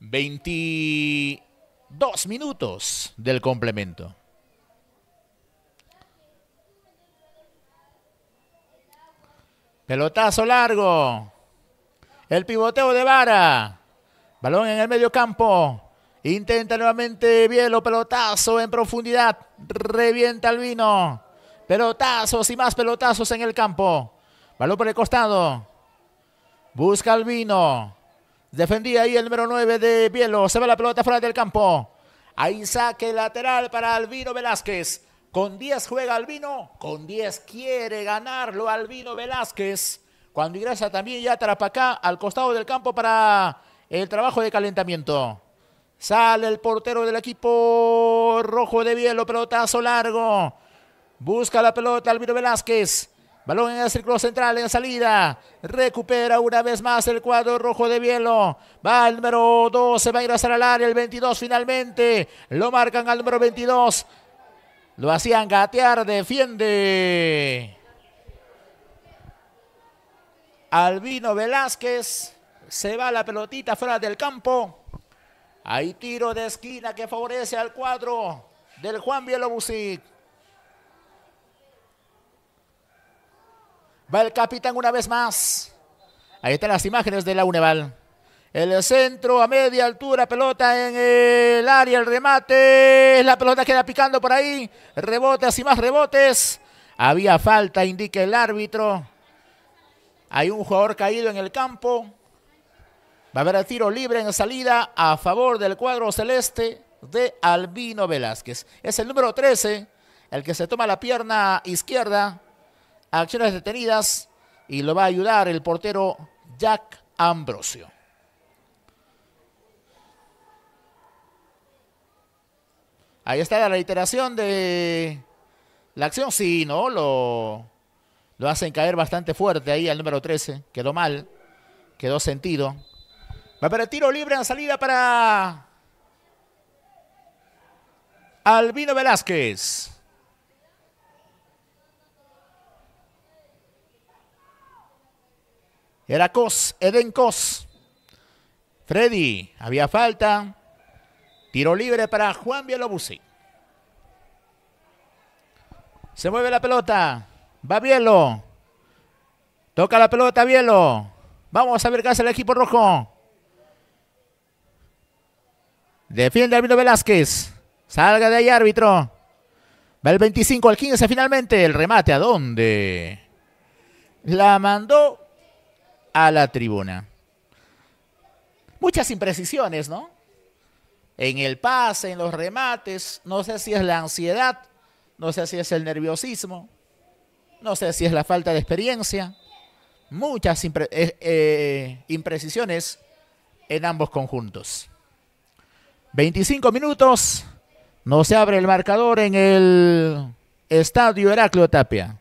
22 minutos del complemento. Pelotazo largo. El pivoteo de Vara. Balón en el medio campo. Intenta nuevamente Bielo. Pelotazo en profundidad. Revienta Albino. Pelotazos y más pelotazos en el campo. Balón por el costado. Busca Albino. Defendía ahí el número 9 de Bielo. Se va la pelota fuera del campo. Ahí saque lateral para Albino Velázquez. Con 10 juega Albino, con 10 quiere ganarlo Albino Velázquez. Cuando ingresa también ya acá al costado del campo para el trabajo de calentamiento. Sale el portero del equipo rojo de Bielo, pelotazo largo. Busca la pelota Albino Velázquez. Balón en el círculo central en salida. Recupera una vez más el cuadro rojo de Bielo. Va el número 12, va a ingresar al área el 22 finalmente. Lo marcan al número 22. Lo hacían gatear, defiende. Albino Velázquez. Se va la pelotita fuera del campo. Hay tiro de esquina que favorece al cuadro del Juan Bielobusic. Va el capitán una vez más. Ahí están las imágenes de la Uneval. El centro a media altura, pelota en el área, el remate, la pelota queda picando por ahí, rebotes y más rebotes. Había falta, indica el árbitro. Hay un jugador caído en el campo. Va a haber el tiro libre en salida a favor del cuadro celeste de Albino Velázquez. Es el número 13, el que se toma la pierna izquierda, acciones detenidas y lo va a ayudar el portero Jack Ambrosio. Ahí está la reiteración de la acción. Sí, ¿no? Lo, lo hacen caer bastante fuerte ahí al número 13. Quedó mal. Quedó sentido. Va para el tiro libre en salida para Albino Velázquez. Era Cos, Eden Cos. Freddy, había falta. Tiro libre para Juan Bielobusi. Se mueve la pelota. Va Bielo. Toca la pelota Bielo. Vamos a ver qué hace el equipo rojo. Defiende Alvino Velázquez. Salga de ahí, árbitro. Va el 25 al 15 finalmente. El remate, ¿a dónde? La mandó a la tribuna. Muchas imprecisiones, ¿no? en el pase, en los remates. No sé si es la ansiedad, no sé si es el nerviosismo, no sé si es la falta de experiencia. Muchas eh, eh, imprecisiones en ambos conjuntos. 25 minutos. No se abre el marcador en el estadio Heraclio Tapia.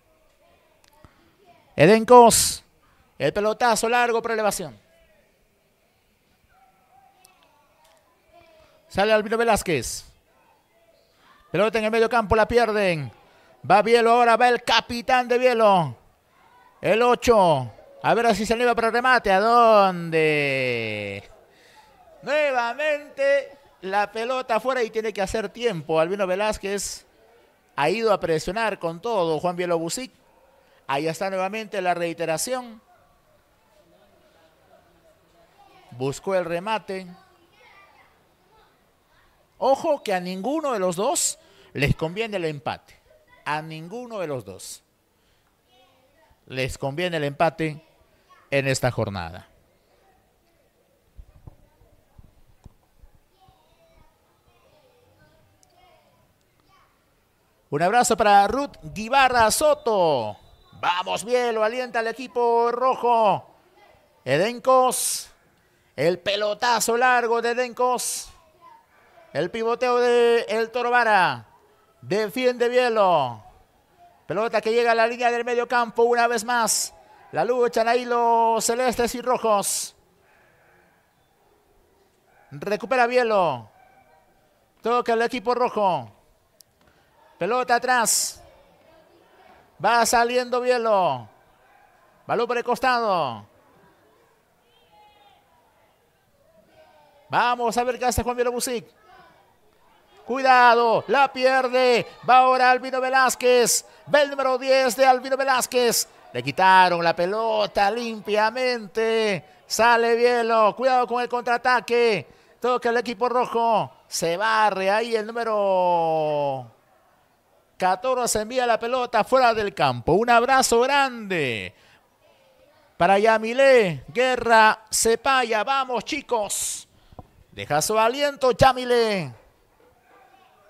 Edencos. El pelotazo largo, prelevación. Sale Albino Velázquez. Pelota en el medio campo, la pierden. Va Bielo, ahora va el capitán de Bielo. El 8. A ver si se le para el remate. ¿A dónde? Nuevamente la pelota afuera y tiene que hacer tiempo. Albino Velázquez ha ido a presionar con todo. Juan Bielo Busic. Ahí está nuevamente la reiteración. Buscó el remate. Ojo que a ninguno de los dos les conviene el empate. A ninguno de los dos les conviene el empate en esta jornada. Un abrazo para Ruth Guibarra Soto. Vamos bien, lo alienta el equipo rojo. Edencos. El pelotazo largo de Edencos. El pivoteo de El Toro Vara. Defiende Bielo. Pelota que llega a la línea del medio campo una vez más. La luchan ahí los celestes y rojos. Recupera Bielo. Toca el equipo rojo. Pelota atrás. Va saliendo Bielo. Balón por el costado. Vamos a ver qué hace Juan Bielo Cuidado, la pierde. Va ahora Albino Velázquez. Ve el número 10 de Albino Velázquez. Le quitaron la pelota limpiamente. Sale Bielo. Cuidado con el contraataque. Toca el equipo rojo. Se barre ahí el número 14. Envía la pelota fuera del campo. Un abrazo grande. Para Yamilé, Guerra, Cepaya, vamos chicos. Deja su aliento, Yamilé.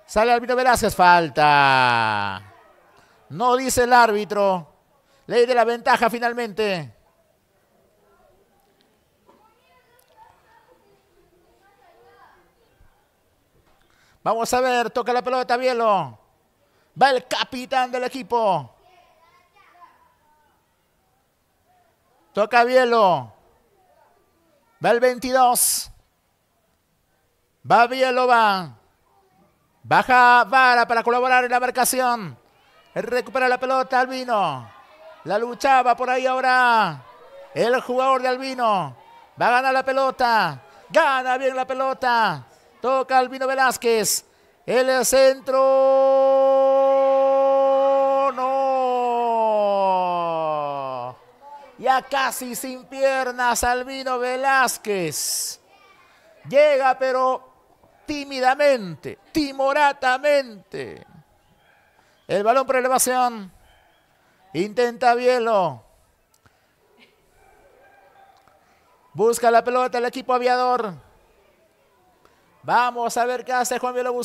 Sale el árbitro Velázquez, falta. No dice el árbitro. Ley de la ventaja finalmente. Vamos a ver, toca la pelota Bielo. Va el capitán del equipo. Toca Bielo. Va el 22. Va Bielo, va. Baja Vara para colaborar en la marcación. Recupera la pelota Albino. La luchaba por ahí ahora. El jugador de Albino. Va a ganar la pelota. Gana bien la pelota. Toca Albino Velázquez. El centro. No. Ya casi sin piernas Albino Velázquez. Llega pero tímidamente, timoratamente. El balón por elevación. Intenta Bielo. Busca la pelota el equipo aviador. Vamos a ver qué hace Juan Bielo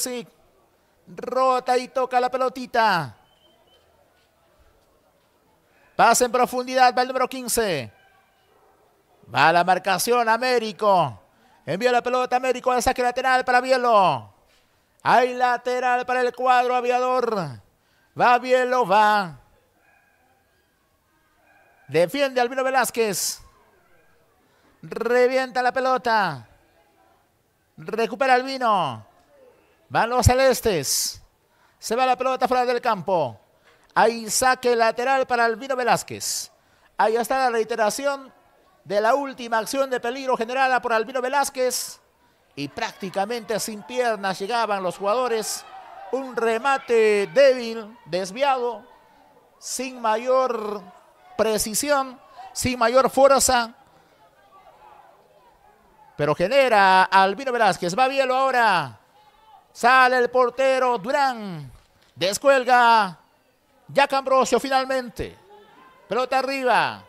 Rota y toca la pelotita. Pasa en profundidad, va el número 15. Va la marcación Américo. Envía la pelota a Américo al saque lateral para Bielo. Hay lateral para el cuadro aviador. Va Bielo, va. Defiende Albino Velázquez. Revienta la pelota. Recupera Albino. Van los celestes. Se va la pelota fuera del campo. Hay saque lateral para Albino Velázquez. Ahí está la reiteración de la última acción de peligro generada por Albino Velázquez. Y prácticamente sin piernas llegaban los jugadores. Un remate débil, desviado, sin mayor precisión, sin mayor fuerza. Pero genera Albino Velázquez. Va lo ahora. Sale el portero Durán. Descuelga Ya Ambrosio finalmente. Pelota arriba.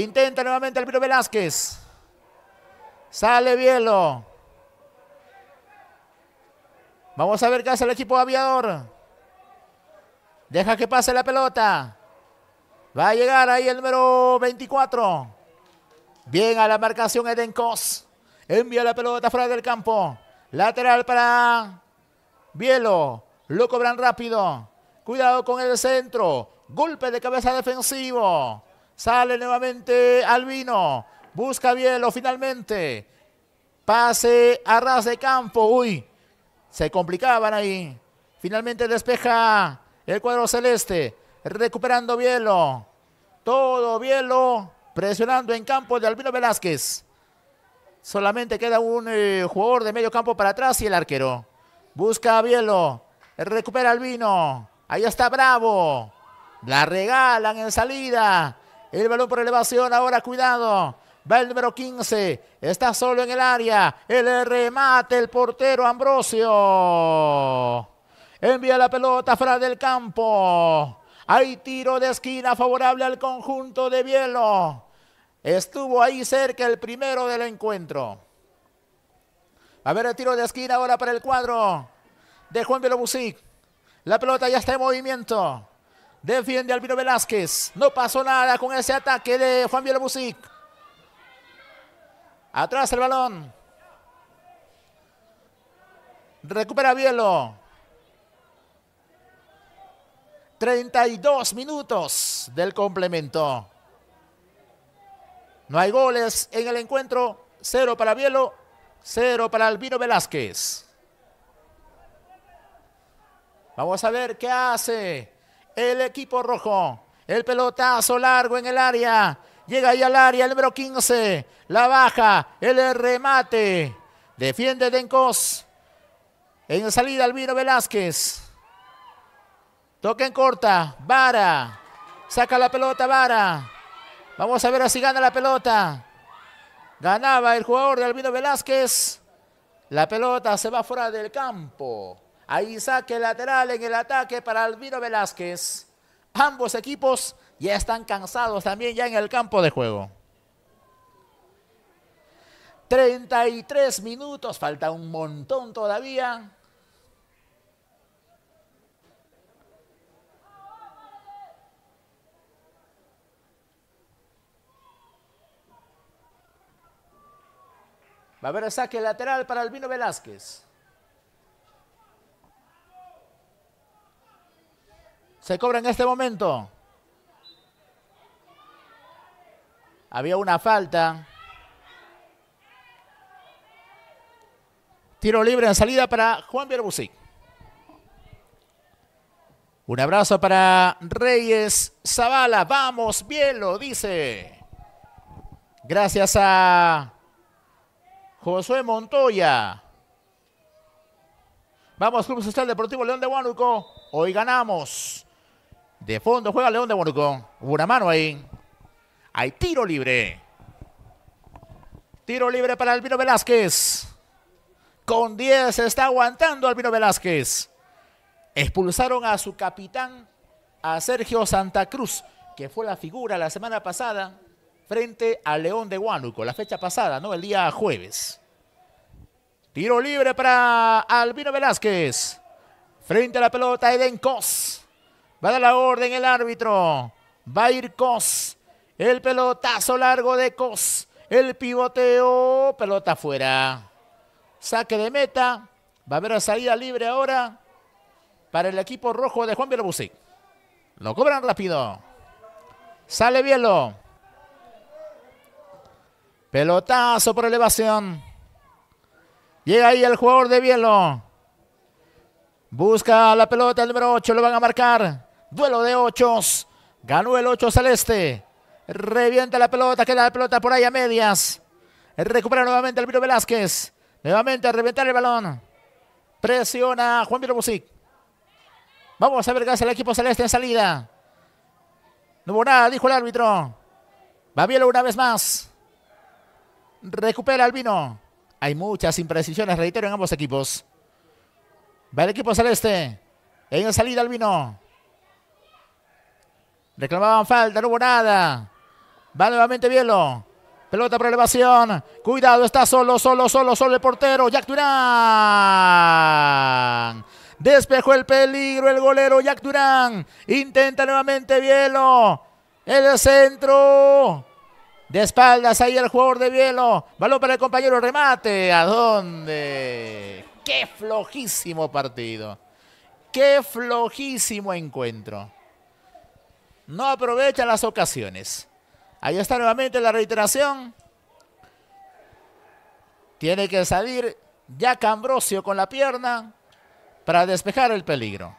Intenta nuevamente Alviro Velázquez. Sale Bielo. Vamos a ver qué hace el equipo aviador. Deja que pase la pelota. Va a llegar ahí el número 24. Bien a la marcación Eden Envía la pelota fuera del campo. Lateral para Bielo. Lo cobran rápido. Cuidado con el centro. Golpe de cabeza defensivo. Sale nuevamente Albino. Busca Bielo finalmente. Pase a ras de campo. Uy, se complicaban ahí. Finalmente despeja el cuadro celeste. Recuperando Bielo. Todo Bielo presionando en campo de Albino Velázquez. Solamente queda un eh, jugador de medio campo para atrás y el arquero. Busca a Bielo. Recupera Albino. Ahí está Bravo. La regalan en salida. El balón por elevación. Ahora cuidado. Va el número 15. Está solo en el área. El remate. El portero Ambrosio. Envía la pelota fuera del campo. Hay tiro de esquina favorable al conjunto de Bielo. Estuvo ahí cerca el primero del encuentro. a ver el tiro de esquina ahora para el cuadro de Juan Bielobusic. La pelota ya está en movimiento. Defiende Albino Velázquez. No pasó nada con ese ataque de Juan music Atrás el balón. Recupera Bielo. 32 minutos del complemento. No hay goles en el encuentro. Cero para Bielo, cero para Albino Velázquez. Vamos a ver qué hace el equipo rojo. El pelotazo largo en el área. Llega ahí al área el número 15. La baja. El remate. Defiende Dencos. En salida Albino Velázquez. Toca en corta. Vara. Saca la pelota Vara. Vamos a ver si gana la pelota. Ganaba el jugador de Albino Velázquez. La pelota se va fuera del campo. Ahí saque lateral en el ataque para Alvino Velázquez. Ambos equipos ya están cansados también ya en el campo de juego. 33 minutos, falta un montón todavía. Va a haber saque lateral para Alvino Velázquez. Se cobra en este momento. Había una falta. Tiro libre en salida para Juan Bierbusic. Un abrazo para Reyes Zavala. Vamos, bien lo dice. Gracias a Josué Montoya. Vamos, Club Social Deportivo León de Huánuco. Hoy ganamos. De fondo juega León de Guanuco. Hubo una mano ahí. Hay tiro libre. Tiro libre para Albino Velázquez. Con 10 está aguantando Albino Velázquez. Expulsaron a su capitán, a Sergio Santa Cruz, que fue la figura la semana pasada frente a León de Huánuco, la fecha pasada, ¿no? El día jueves. Tiro libre para Albino Velázquez. Frente a la pelota Eden Cos. Va a dar la orden el árbitro. Va a ir Cos. El pelotazo largo de Cos. El pivoteo. Pelota afuera. Saque de meta. Va a haber salida libre ahora para el equipo rojo de Juan Bielobusik. Lo cobran rápido. Sale Bielo. Pelotazo por elevación. Llega ahí el jugador de Bielo. Busca la pelota el número 8. Lo van a marcar. Duelo de ochos. Ganó el 8 celeste. Revienta la pelota. Queda la pelota por ahí a medias. Recupera nuevamente Alvino Velázquez. Nuevamente a reventar el balón. Presiona Juan Viro Vamos a ver qué hace el equipo celeste en salida. No hubo nada, dijo el árbitro. Va Babielo una vez más. Recupera Albino. Hay muchas imprecisiones, reitero, en ambos equipos. Va el equipo celeste. En salida Albino. Reclamaban falta, no hubo nada. Va nuevamente Bielo. Pelota por elevación. Cuidado, está solo, solo, solo, solo el portero. Jack Durán. Despejó el peligro el golero Jack Durán. Intenta nuevamente Bielo. El centro. De espaldas ahí el jugador de Bielo. Balón para el compañero. Remate. ¿A dónde? Qué flojísimo partido. Qué flojísimo encuentro no aprovecha las ocasiones. Ahí está nuevamente la reiteración. Tiene que salir ya Cambrosio con la pierna para despejar el peligro.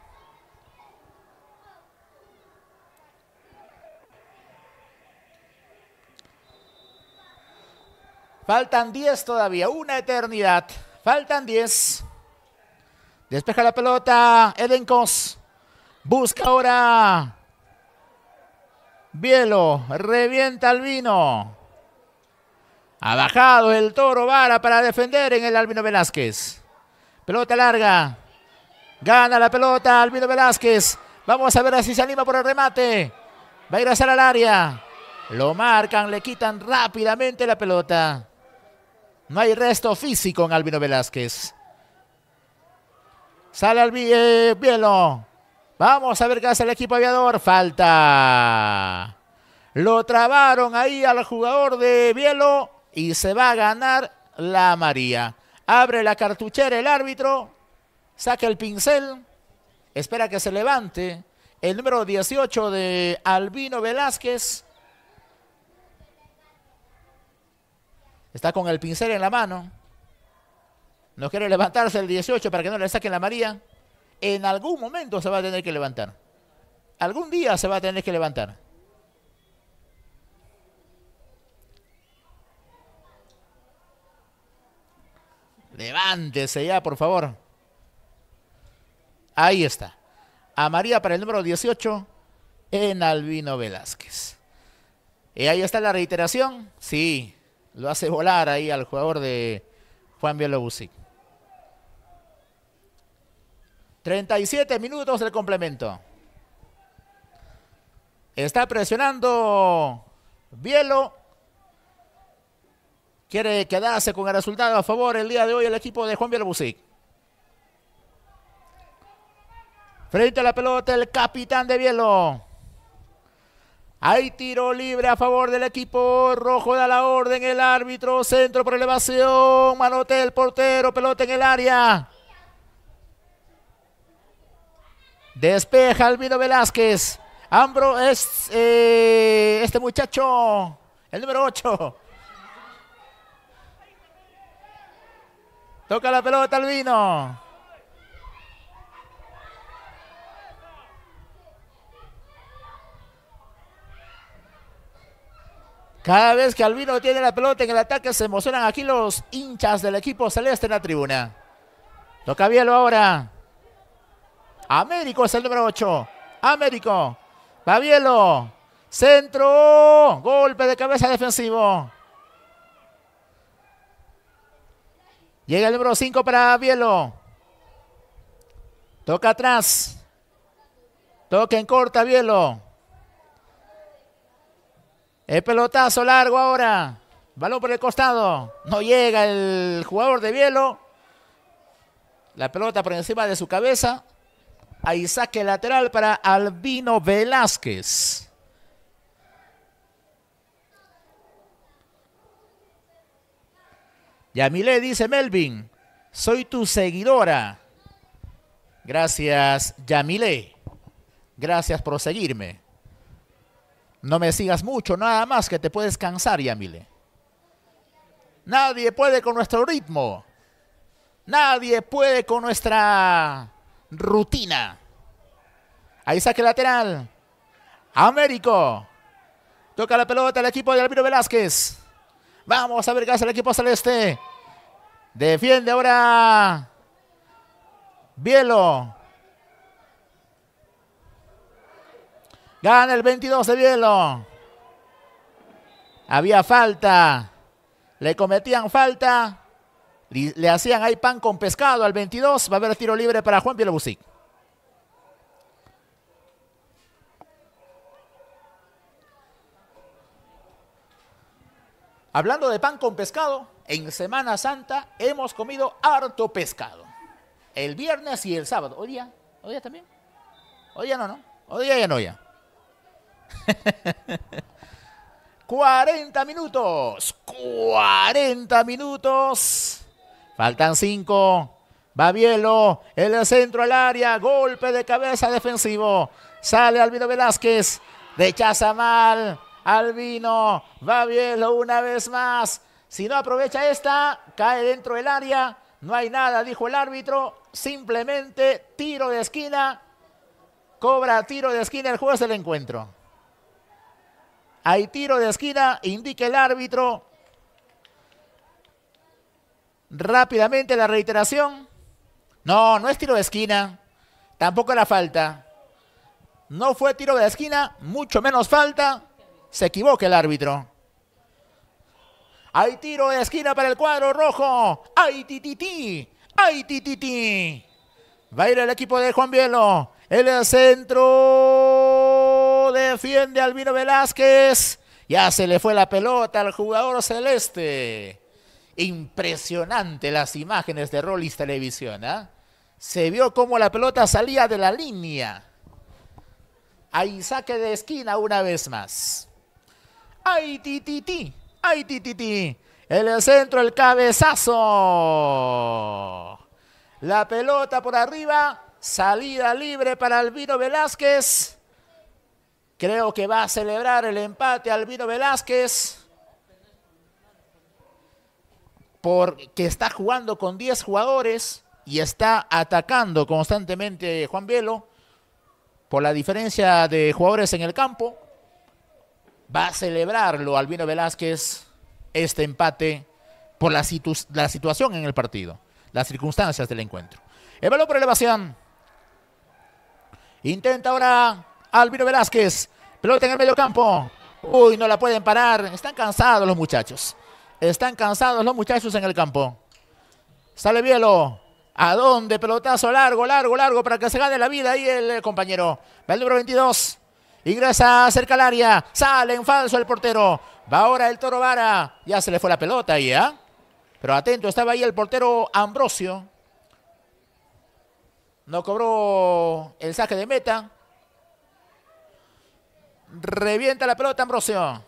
Faltan 10 todavía, una eternidad. Faltan 10. Despeja la pelota, Edencos. Busca ahora Bielo revienta al vino. Ha bajado el toro Vara para defender en el Albino Velázquez. Pelota larga. Gana la pelota Albino Velázquez. Vamos a ver si se anima por el remate. Va a ir hacer al área. Lo marcan, le quitan rápidamente la pelota. No hay resto físico en Albino Velázquez. Sale al eh, Bielo. Vamos a ver qué hace el equipo aviador. Falta. Lo trabaron ahí al jugador de Bielo y se va a ganar la María. Abre la cartuchera el árbitro. Saca el pincel. Espera que se levante. El número 18 de Albino Velázquez. Está con el pincel en la mano. No quiere levantarse el 18 para que no le saquen la María en algún momento se va a tener que levantar. Algún día se va a tener que levantar. Levántese ya, por favor. Ahí está. A María para el número 18 en Albino Velázquez. Y ahí está la reiteración. Sí, lo hace volar ahí al jugador de Juan Bielobusik. 37 minutos del complemento. Está presionando Bielo. Quiere quedarse con el resultado a favor el día de hoy el equipo de Juan Bielo Busic. Frente a la pelota el capitán de Bielo. Hay tiro libre a favor del equipo rojo. Da la orden el árbitro. Centro por elevación. Manote el portero. Pelota en el área. Despeja Albino Velázquez. Ambro es eh, este muchacho, el número 8. Toca la pelota Albino. Cada vez que Albino tiene la pelota en el ataque se emocionan aquí los hinchas del equipo celeste en la tribuna. Toca Bielo ahora. Américo es el número 8. Américo. Bielo. Centro. Golpe de cabeza defensivo. Llega el número 5 para Bielo. Toca atrás. Toca en corta Bielo. El pelotazo largo ahora. Balón por el costado. No llega el jugador de Bielo. La pelota por encima de su cabeza. Isaac saque lateral para Albino Velázquez. Yamile dice Melvin, soy tu seguidora. Gracias, Yamile. Gracias por seguirme. No me sigas mucho, nada más que te puedes cansar, Yamile. Nadie puede con nuestro ritmo. Nadie puede con nuestra rutina. Ahí saque lateral. Américo. Toca la pelota el equipo de Alvino Velázquez. Vamos a ver qué hace el equipo celeste. Defiende ahora. Bielo. Gana el 22 de Bielo. Había falta. Le cometían falta. Le hacían ahí pan con pescado al 22. Va a haber tiro libre para Juan Pielobusí Hablando de pan con pescado, en Semana Santa hemos comido harto pescado. El viernes y el sábado. ¿Hoy día? ¿Hoy día también? Hoy día no, ¿no? Hoy día ya no, ya. 40 *laughs* minutos. 40 minutos Faltan cinco. Babielo en el centro al área. Golpe de cabeza defensivo. Sale Albino Velázquez. Rechaza mal. Albino. Babielo una vez más. Si no aprovecha esta, cae dentro del área. No hay nada, dijo el árbitro. Simplemente tiro de esquina. Cobra tiro de esquina el juez del encuentro. Hay tiro de esquina, indica el árbitro. Rápidamente la reiteración. No, no es tiro de esquina. Tampoco era falta. No fue tiro de esquina, mucho menos falta. Se equivoca el árbitro. Hay tiro de esquina para el cuadro rojo. ¡Ay, tititi! ¡Ay, tititi! Va a ir el equipo de Juan Bielo. El centro defiende Albino Velázquez. Ya se le fue la pelota al jugador celeste. Impresionante las imágenes de Rollis Televisión. ¿ah? Se vio cómo la pelota salía de la línea. Ahí saque de esquina una vez más. ¡Ay, ti, ti, ti! ¡Ay, ti, en El centro, el cabezazo. La pelota por arriba. Salida libre para Albino Velázquez. Creo que va a celebrar el empate Albino Velázquez porque está jugando con 10 jugadores y está atacando constantemente Juan Bielo por la diferencia de jugadores en el campo. Va a celebrarlo Albino Velázquez este empate por la, la situación en el partido, las circunstancias del encuentro. El balón por elevación. Intenta ahora Albino Velázquez. Pelota en el medio campo. Uy, no la pueden parar. Están cansados los muchachos. Están cansados los muchachos en el campo. Sale Bielo. ¿A dónde? Pelotazo largo, largo, largo para que se gane la vida ahí el compañero. Va el número 22. Ingresa cerca al área. Sale en falso el portero. Va ahora el Toro Vara. Ya se le fue la pelota ahí, ¿ah? Pero atento, estaba ahí el portero Ambrosio. No cobró el saque de meta. Revienta la pelota Ambrosio.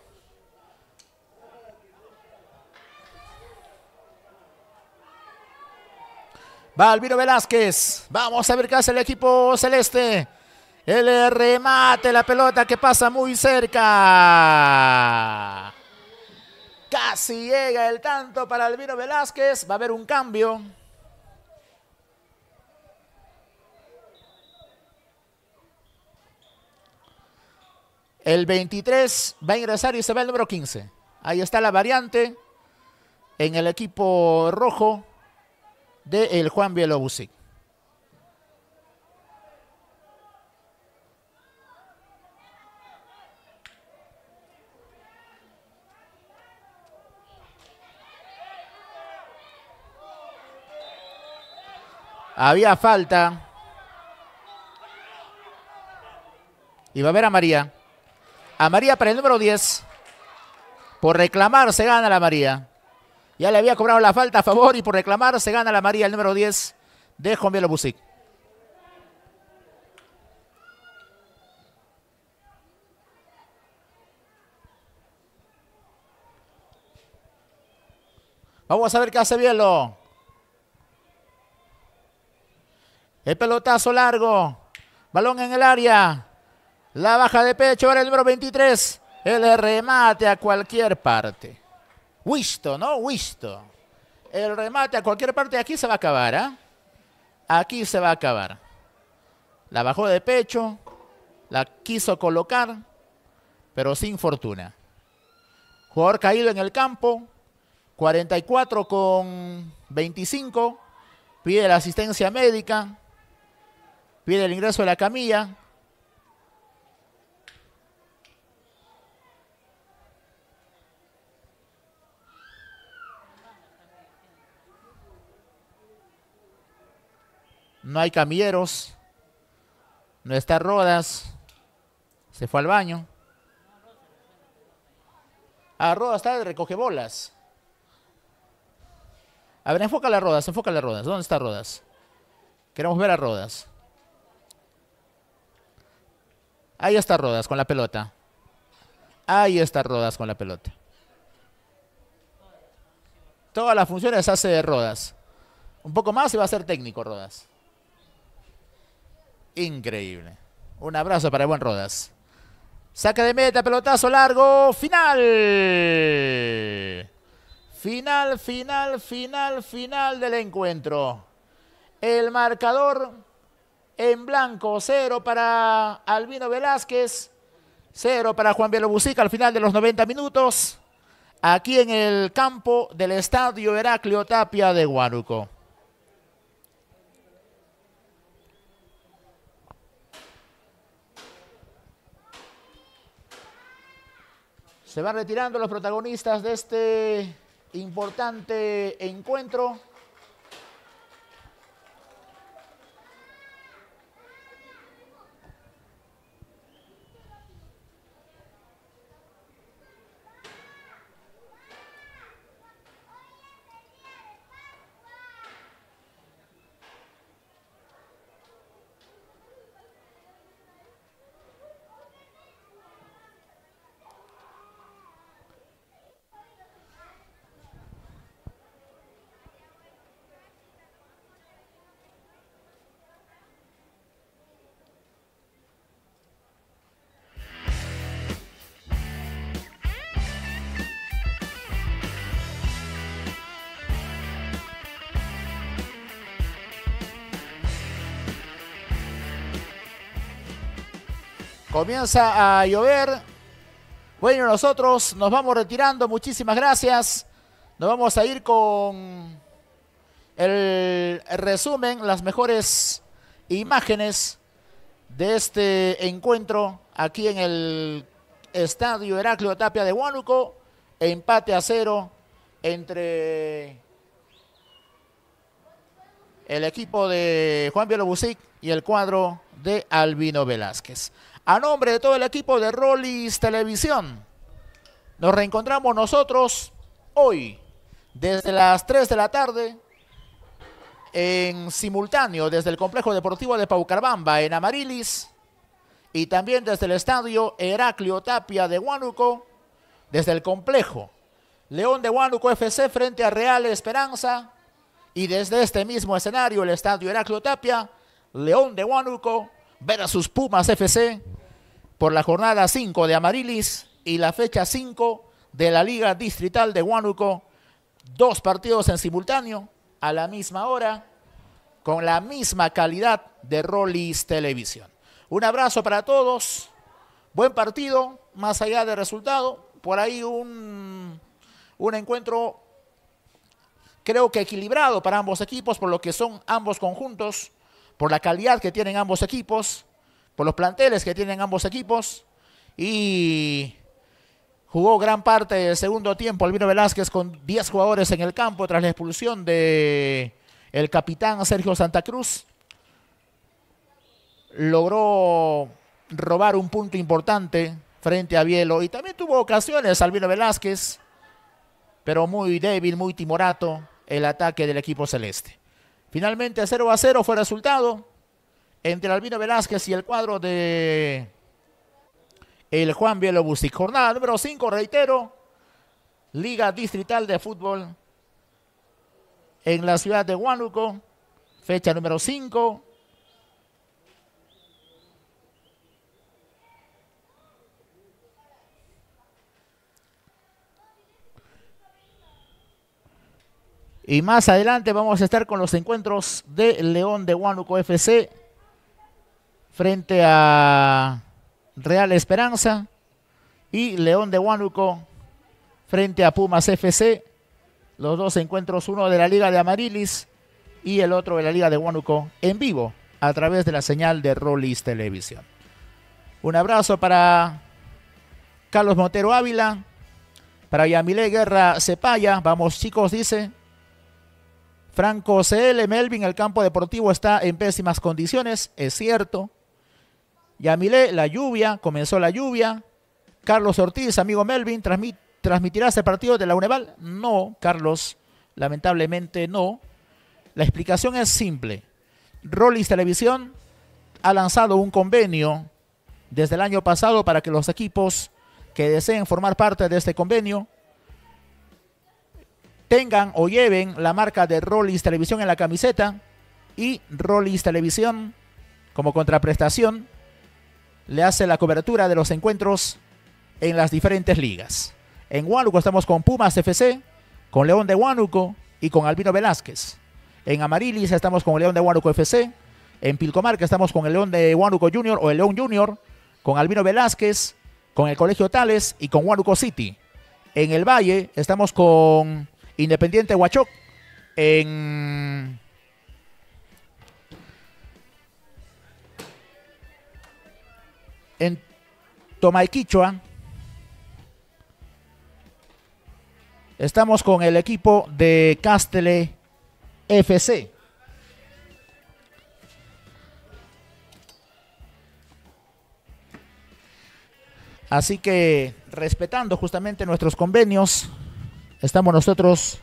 Va Alviro Velázquez. Vamos a ver qué hace el equipo celeste. El remate, la pelota que pasa muy cerca. Casi llega el tanto para Alviro Velázquez. Va a haber un cambio. El 23 va a ingresar y se va el número 15. Ahí está la variante en el equipo rojo. De el Juan Bielobusik. Había falta. Y va a ver a María. A María para el número 10. Por reclamar se gana la María. Ya le había cobrado la falta a favor y por reclamar se gana la María, el número 10 de Juan Bielo Busic. Vamos a ver qué hace Bielo. El pelotazo largo. Balón en el área. La baja de pecho. Ahora el número 23. El remate a cualquier parte. Wisto, ¿no? Wisto. El remate a cualquier parte de aquí se va a acabar, ¿ah? Aquí se va a acabar. La bajó de pecho, la quiso colocar, pero sin fortuna. Jugador caído en el campo, 44 con 25, pide la asistencia médica, pide el ingreso de la camilla, No hay camilleros. No está Rodas. Se fue al baño. Ah, Rodas está recoge bolas. A ver, enfoca las Rodas, enfoca las Rodas. ¿Dónde está Rodas? Queremos ver a Rodas. Ahí está Rodas con la pelota. Ahí está Rodas con la pelota. Todas las funciones hace de Rodas. Un poco más y va a ser técnico Rodas. Increíble. Un abrazo para buen Rodas. Saca de meta, pelotazo largo, final. Final, final, final, final del encuentro. El marcador en blanco, cero para Albino Velázquez, cero para Juan Busica al final de los 90 minutos, aquí en el campo del Estadio Heraclio Tapia de Huánuco. Se van retirando los protagonistas de este importante encuentro. Comienza a llover. Bueno, nosotros nos vamos retirando. Muchísimas gracias. Nos vamos a ir con el resumen, las mejores imágenes de este encuentro aquí en el Estadio Heraclio Tapia de Huánuco. Empate a cero entre el equipo de Juan Bielobusic y el cuadro de Albino Velázquez. A nombre de todo el equipo de Rollis Televisión, nos reencontramos nosotros hoy desde las 3 de la tarde en simultáneo desde el Complejo Deportivo de Paucarbamba en Amarilis y también desde el Estadio Heraclio Tapia de Huánuco, desde el Complejo León de Huánuco FC frente a Real Esperanza y desde este mismo escenario el Estadio Heraclio Tapia, León de Huánuco sus Pumas FC por la jornada 5 de Amarilis y la fecha 5 de la Liga Distrital de Huánuco. Dos partidos en simultáneo, a la misma hora, con la misma calidad de Rollis Televisión. Un abrazo para todos. Buen partido, más allá del resultado. Por ahí un, un encuentro creo que equilibrado para ambos equipos, por lo que son ambos conjuntos, por la calidad que tienen ambos equipos por los planteles que tienen ambos equipos. Y jugó gran parte del segundo tiempo Albino Velázquez con 10 jugadores en el campo tras la expulsión de el capitán Sergio Santa Cruz. Logró robar un punto importante frente a Bielo y también tuvo ocasiones Albino Velázquez, pero muy débil, muy timorato el ataque del equipo celeste. Finalmente 0 a 0 fue el resultado entre Albino Velázquez y el cuadro de el Juan Bielo Jornada número 5, reitero, Liga Distrital de Fútbol en la ciudad de Huánuco, fecha número 5. Y más adelante vamos a estar con los encuentros de León de Huánuco FC frente a Real Esperanza y León de Huánuco frente a Pumas FC. Los dos encuentros, uno de la Liga de Amarilis y el otro de la Liga de Huánuco en vivo a través de la señal de Rollis Televisión. Un abrazo para Carlos Montero Ávila, para Yamile Guerra Cepalla, Vamos chicos, dice. Franco CL Melvin, el campo deportivo está en pésimas condiciones, es cierto. Yamilé, la lluvia, comenzó la lluvia. Carlos Ortiz, amigo Melvin, ¿transmitirás ¿transmitirá ese partido de la Uneval? No, Carlos, lamentablemente no. La explicación es simple. Rollis Televisión ha lanzado un convenio desde el año pasado para que los equipos que deseen formar parte de este convenio tengan o lleven la marca de Rollis Televisión en la camiseta y Rollis Televisión como contraprestación le hace la cobertura de los encuentros en las diferentes ligas. En Huánuco estamos con Pumas FC, con León de Huánuco y con Albino Velázquez. En Amarilis estamos con León de Huánuco FC. En Pilcomarca estamos con el León de Huánuco Junior o el León Junior, con Albino Velázquez, con el Colegio Tales y con Huánuco City. En el Valle estamos con Independiente Huachoc. En en Tomaiquichua. Estamos con el equipo de Castele FC. Así que respetando justamente nuestros convenios, estamos nosotros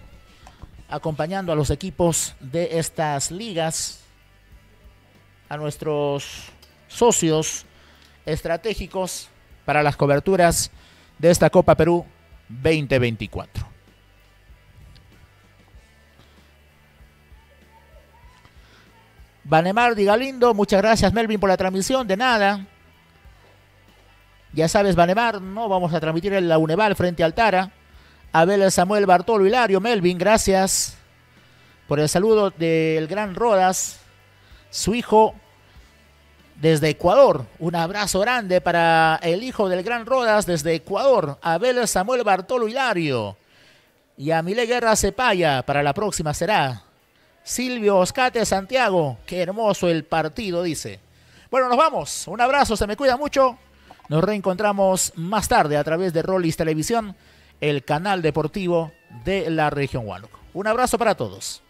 acompañando a los equipos de estas ligas, a nuestros socios estratégicos para las coberturas de esta Copa Perú 2024. Vanemar Diga Lindo, muchas gracias Melvin por la transmisión, de nada. Ya sabes, Vanemar, no vamos a transmitir el la Uneval frente al Tara. Abel Samuel Bartolo Hilario, Melvin, gracias por el saludo del gran Rodas, su hijo desde Ecuador. Un abrazo grande para el hijo del Gran Rodas desde Ecuador, Abel Samuel Bartolo Hilario. Y a Mile Guerra Cepaya, para la próxima será Silvio Oscate Santiago. Qué hermoso el partido, dice. Bueno, nos vamos. Un abrazo, se me cuida mucho. Nos reencontramos más tarde a través de Rollis Televisión, el canal deportivo de la región Huánuco. Un abrazo para todos.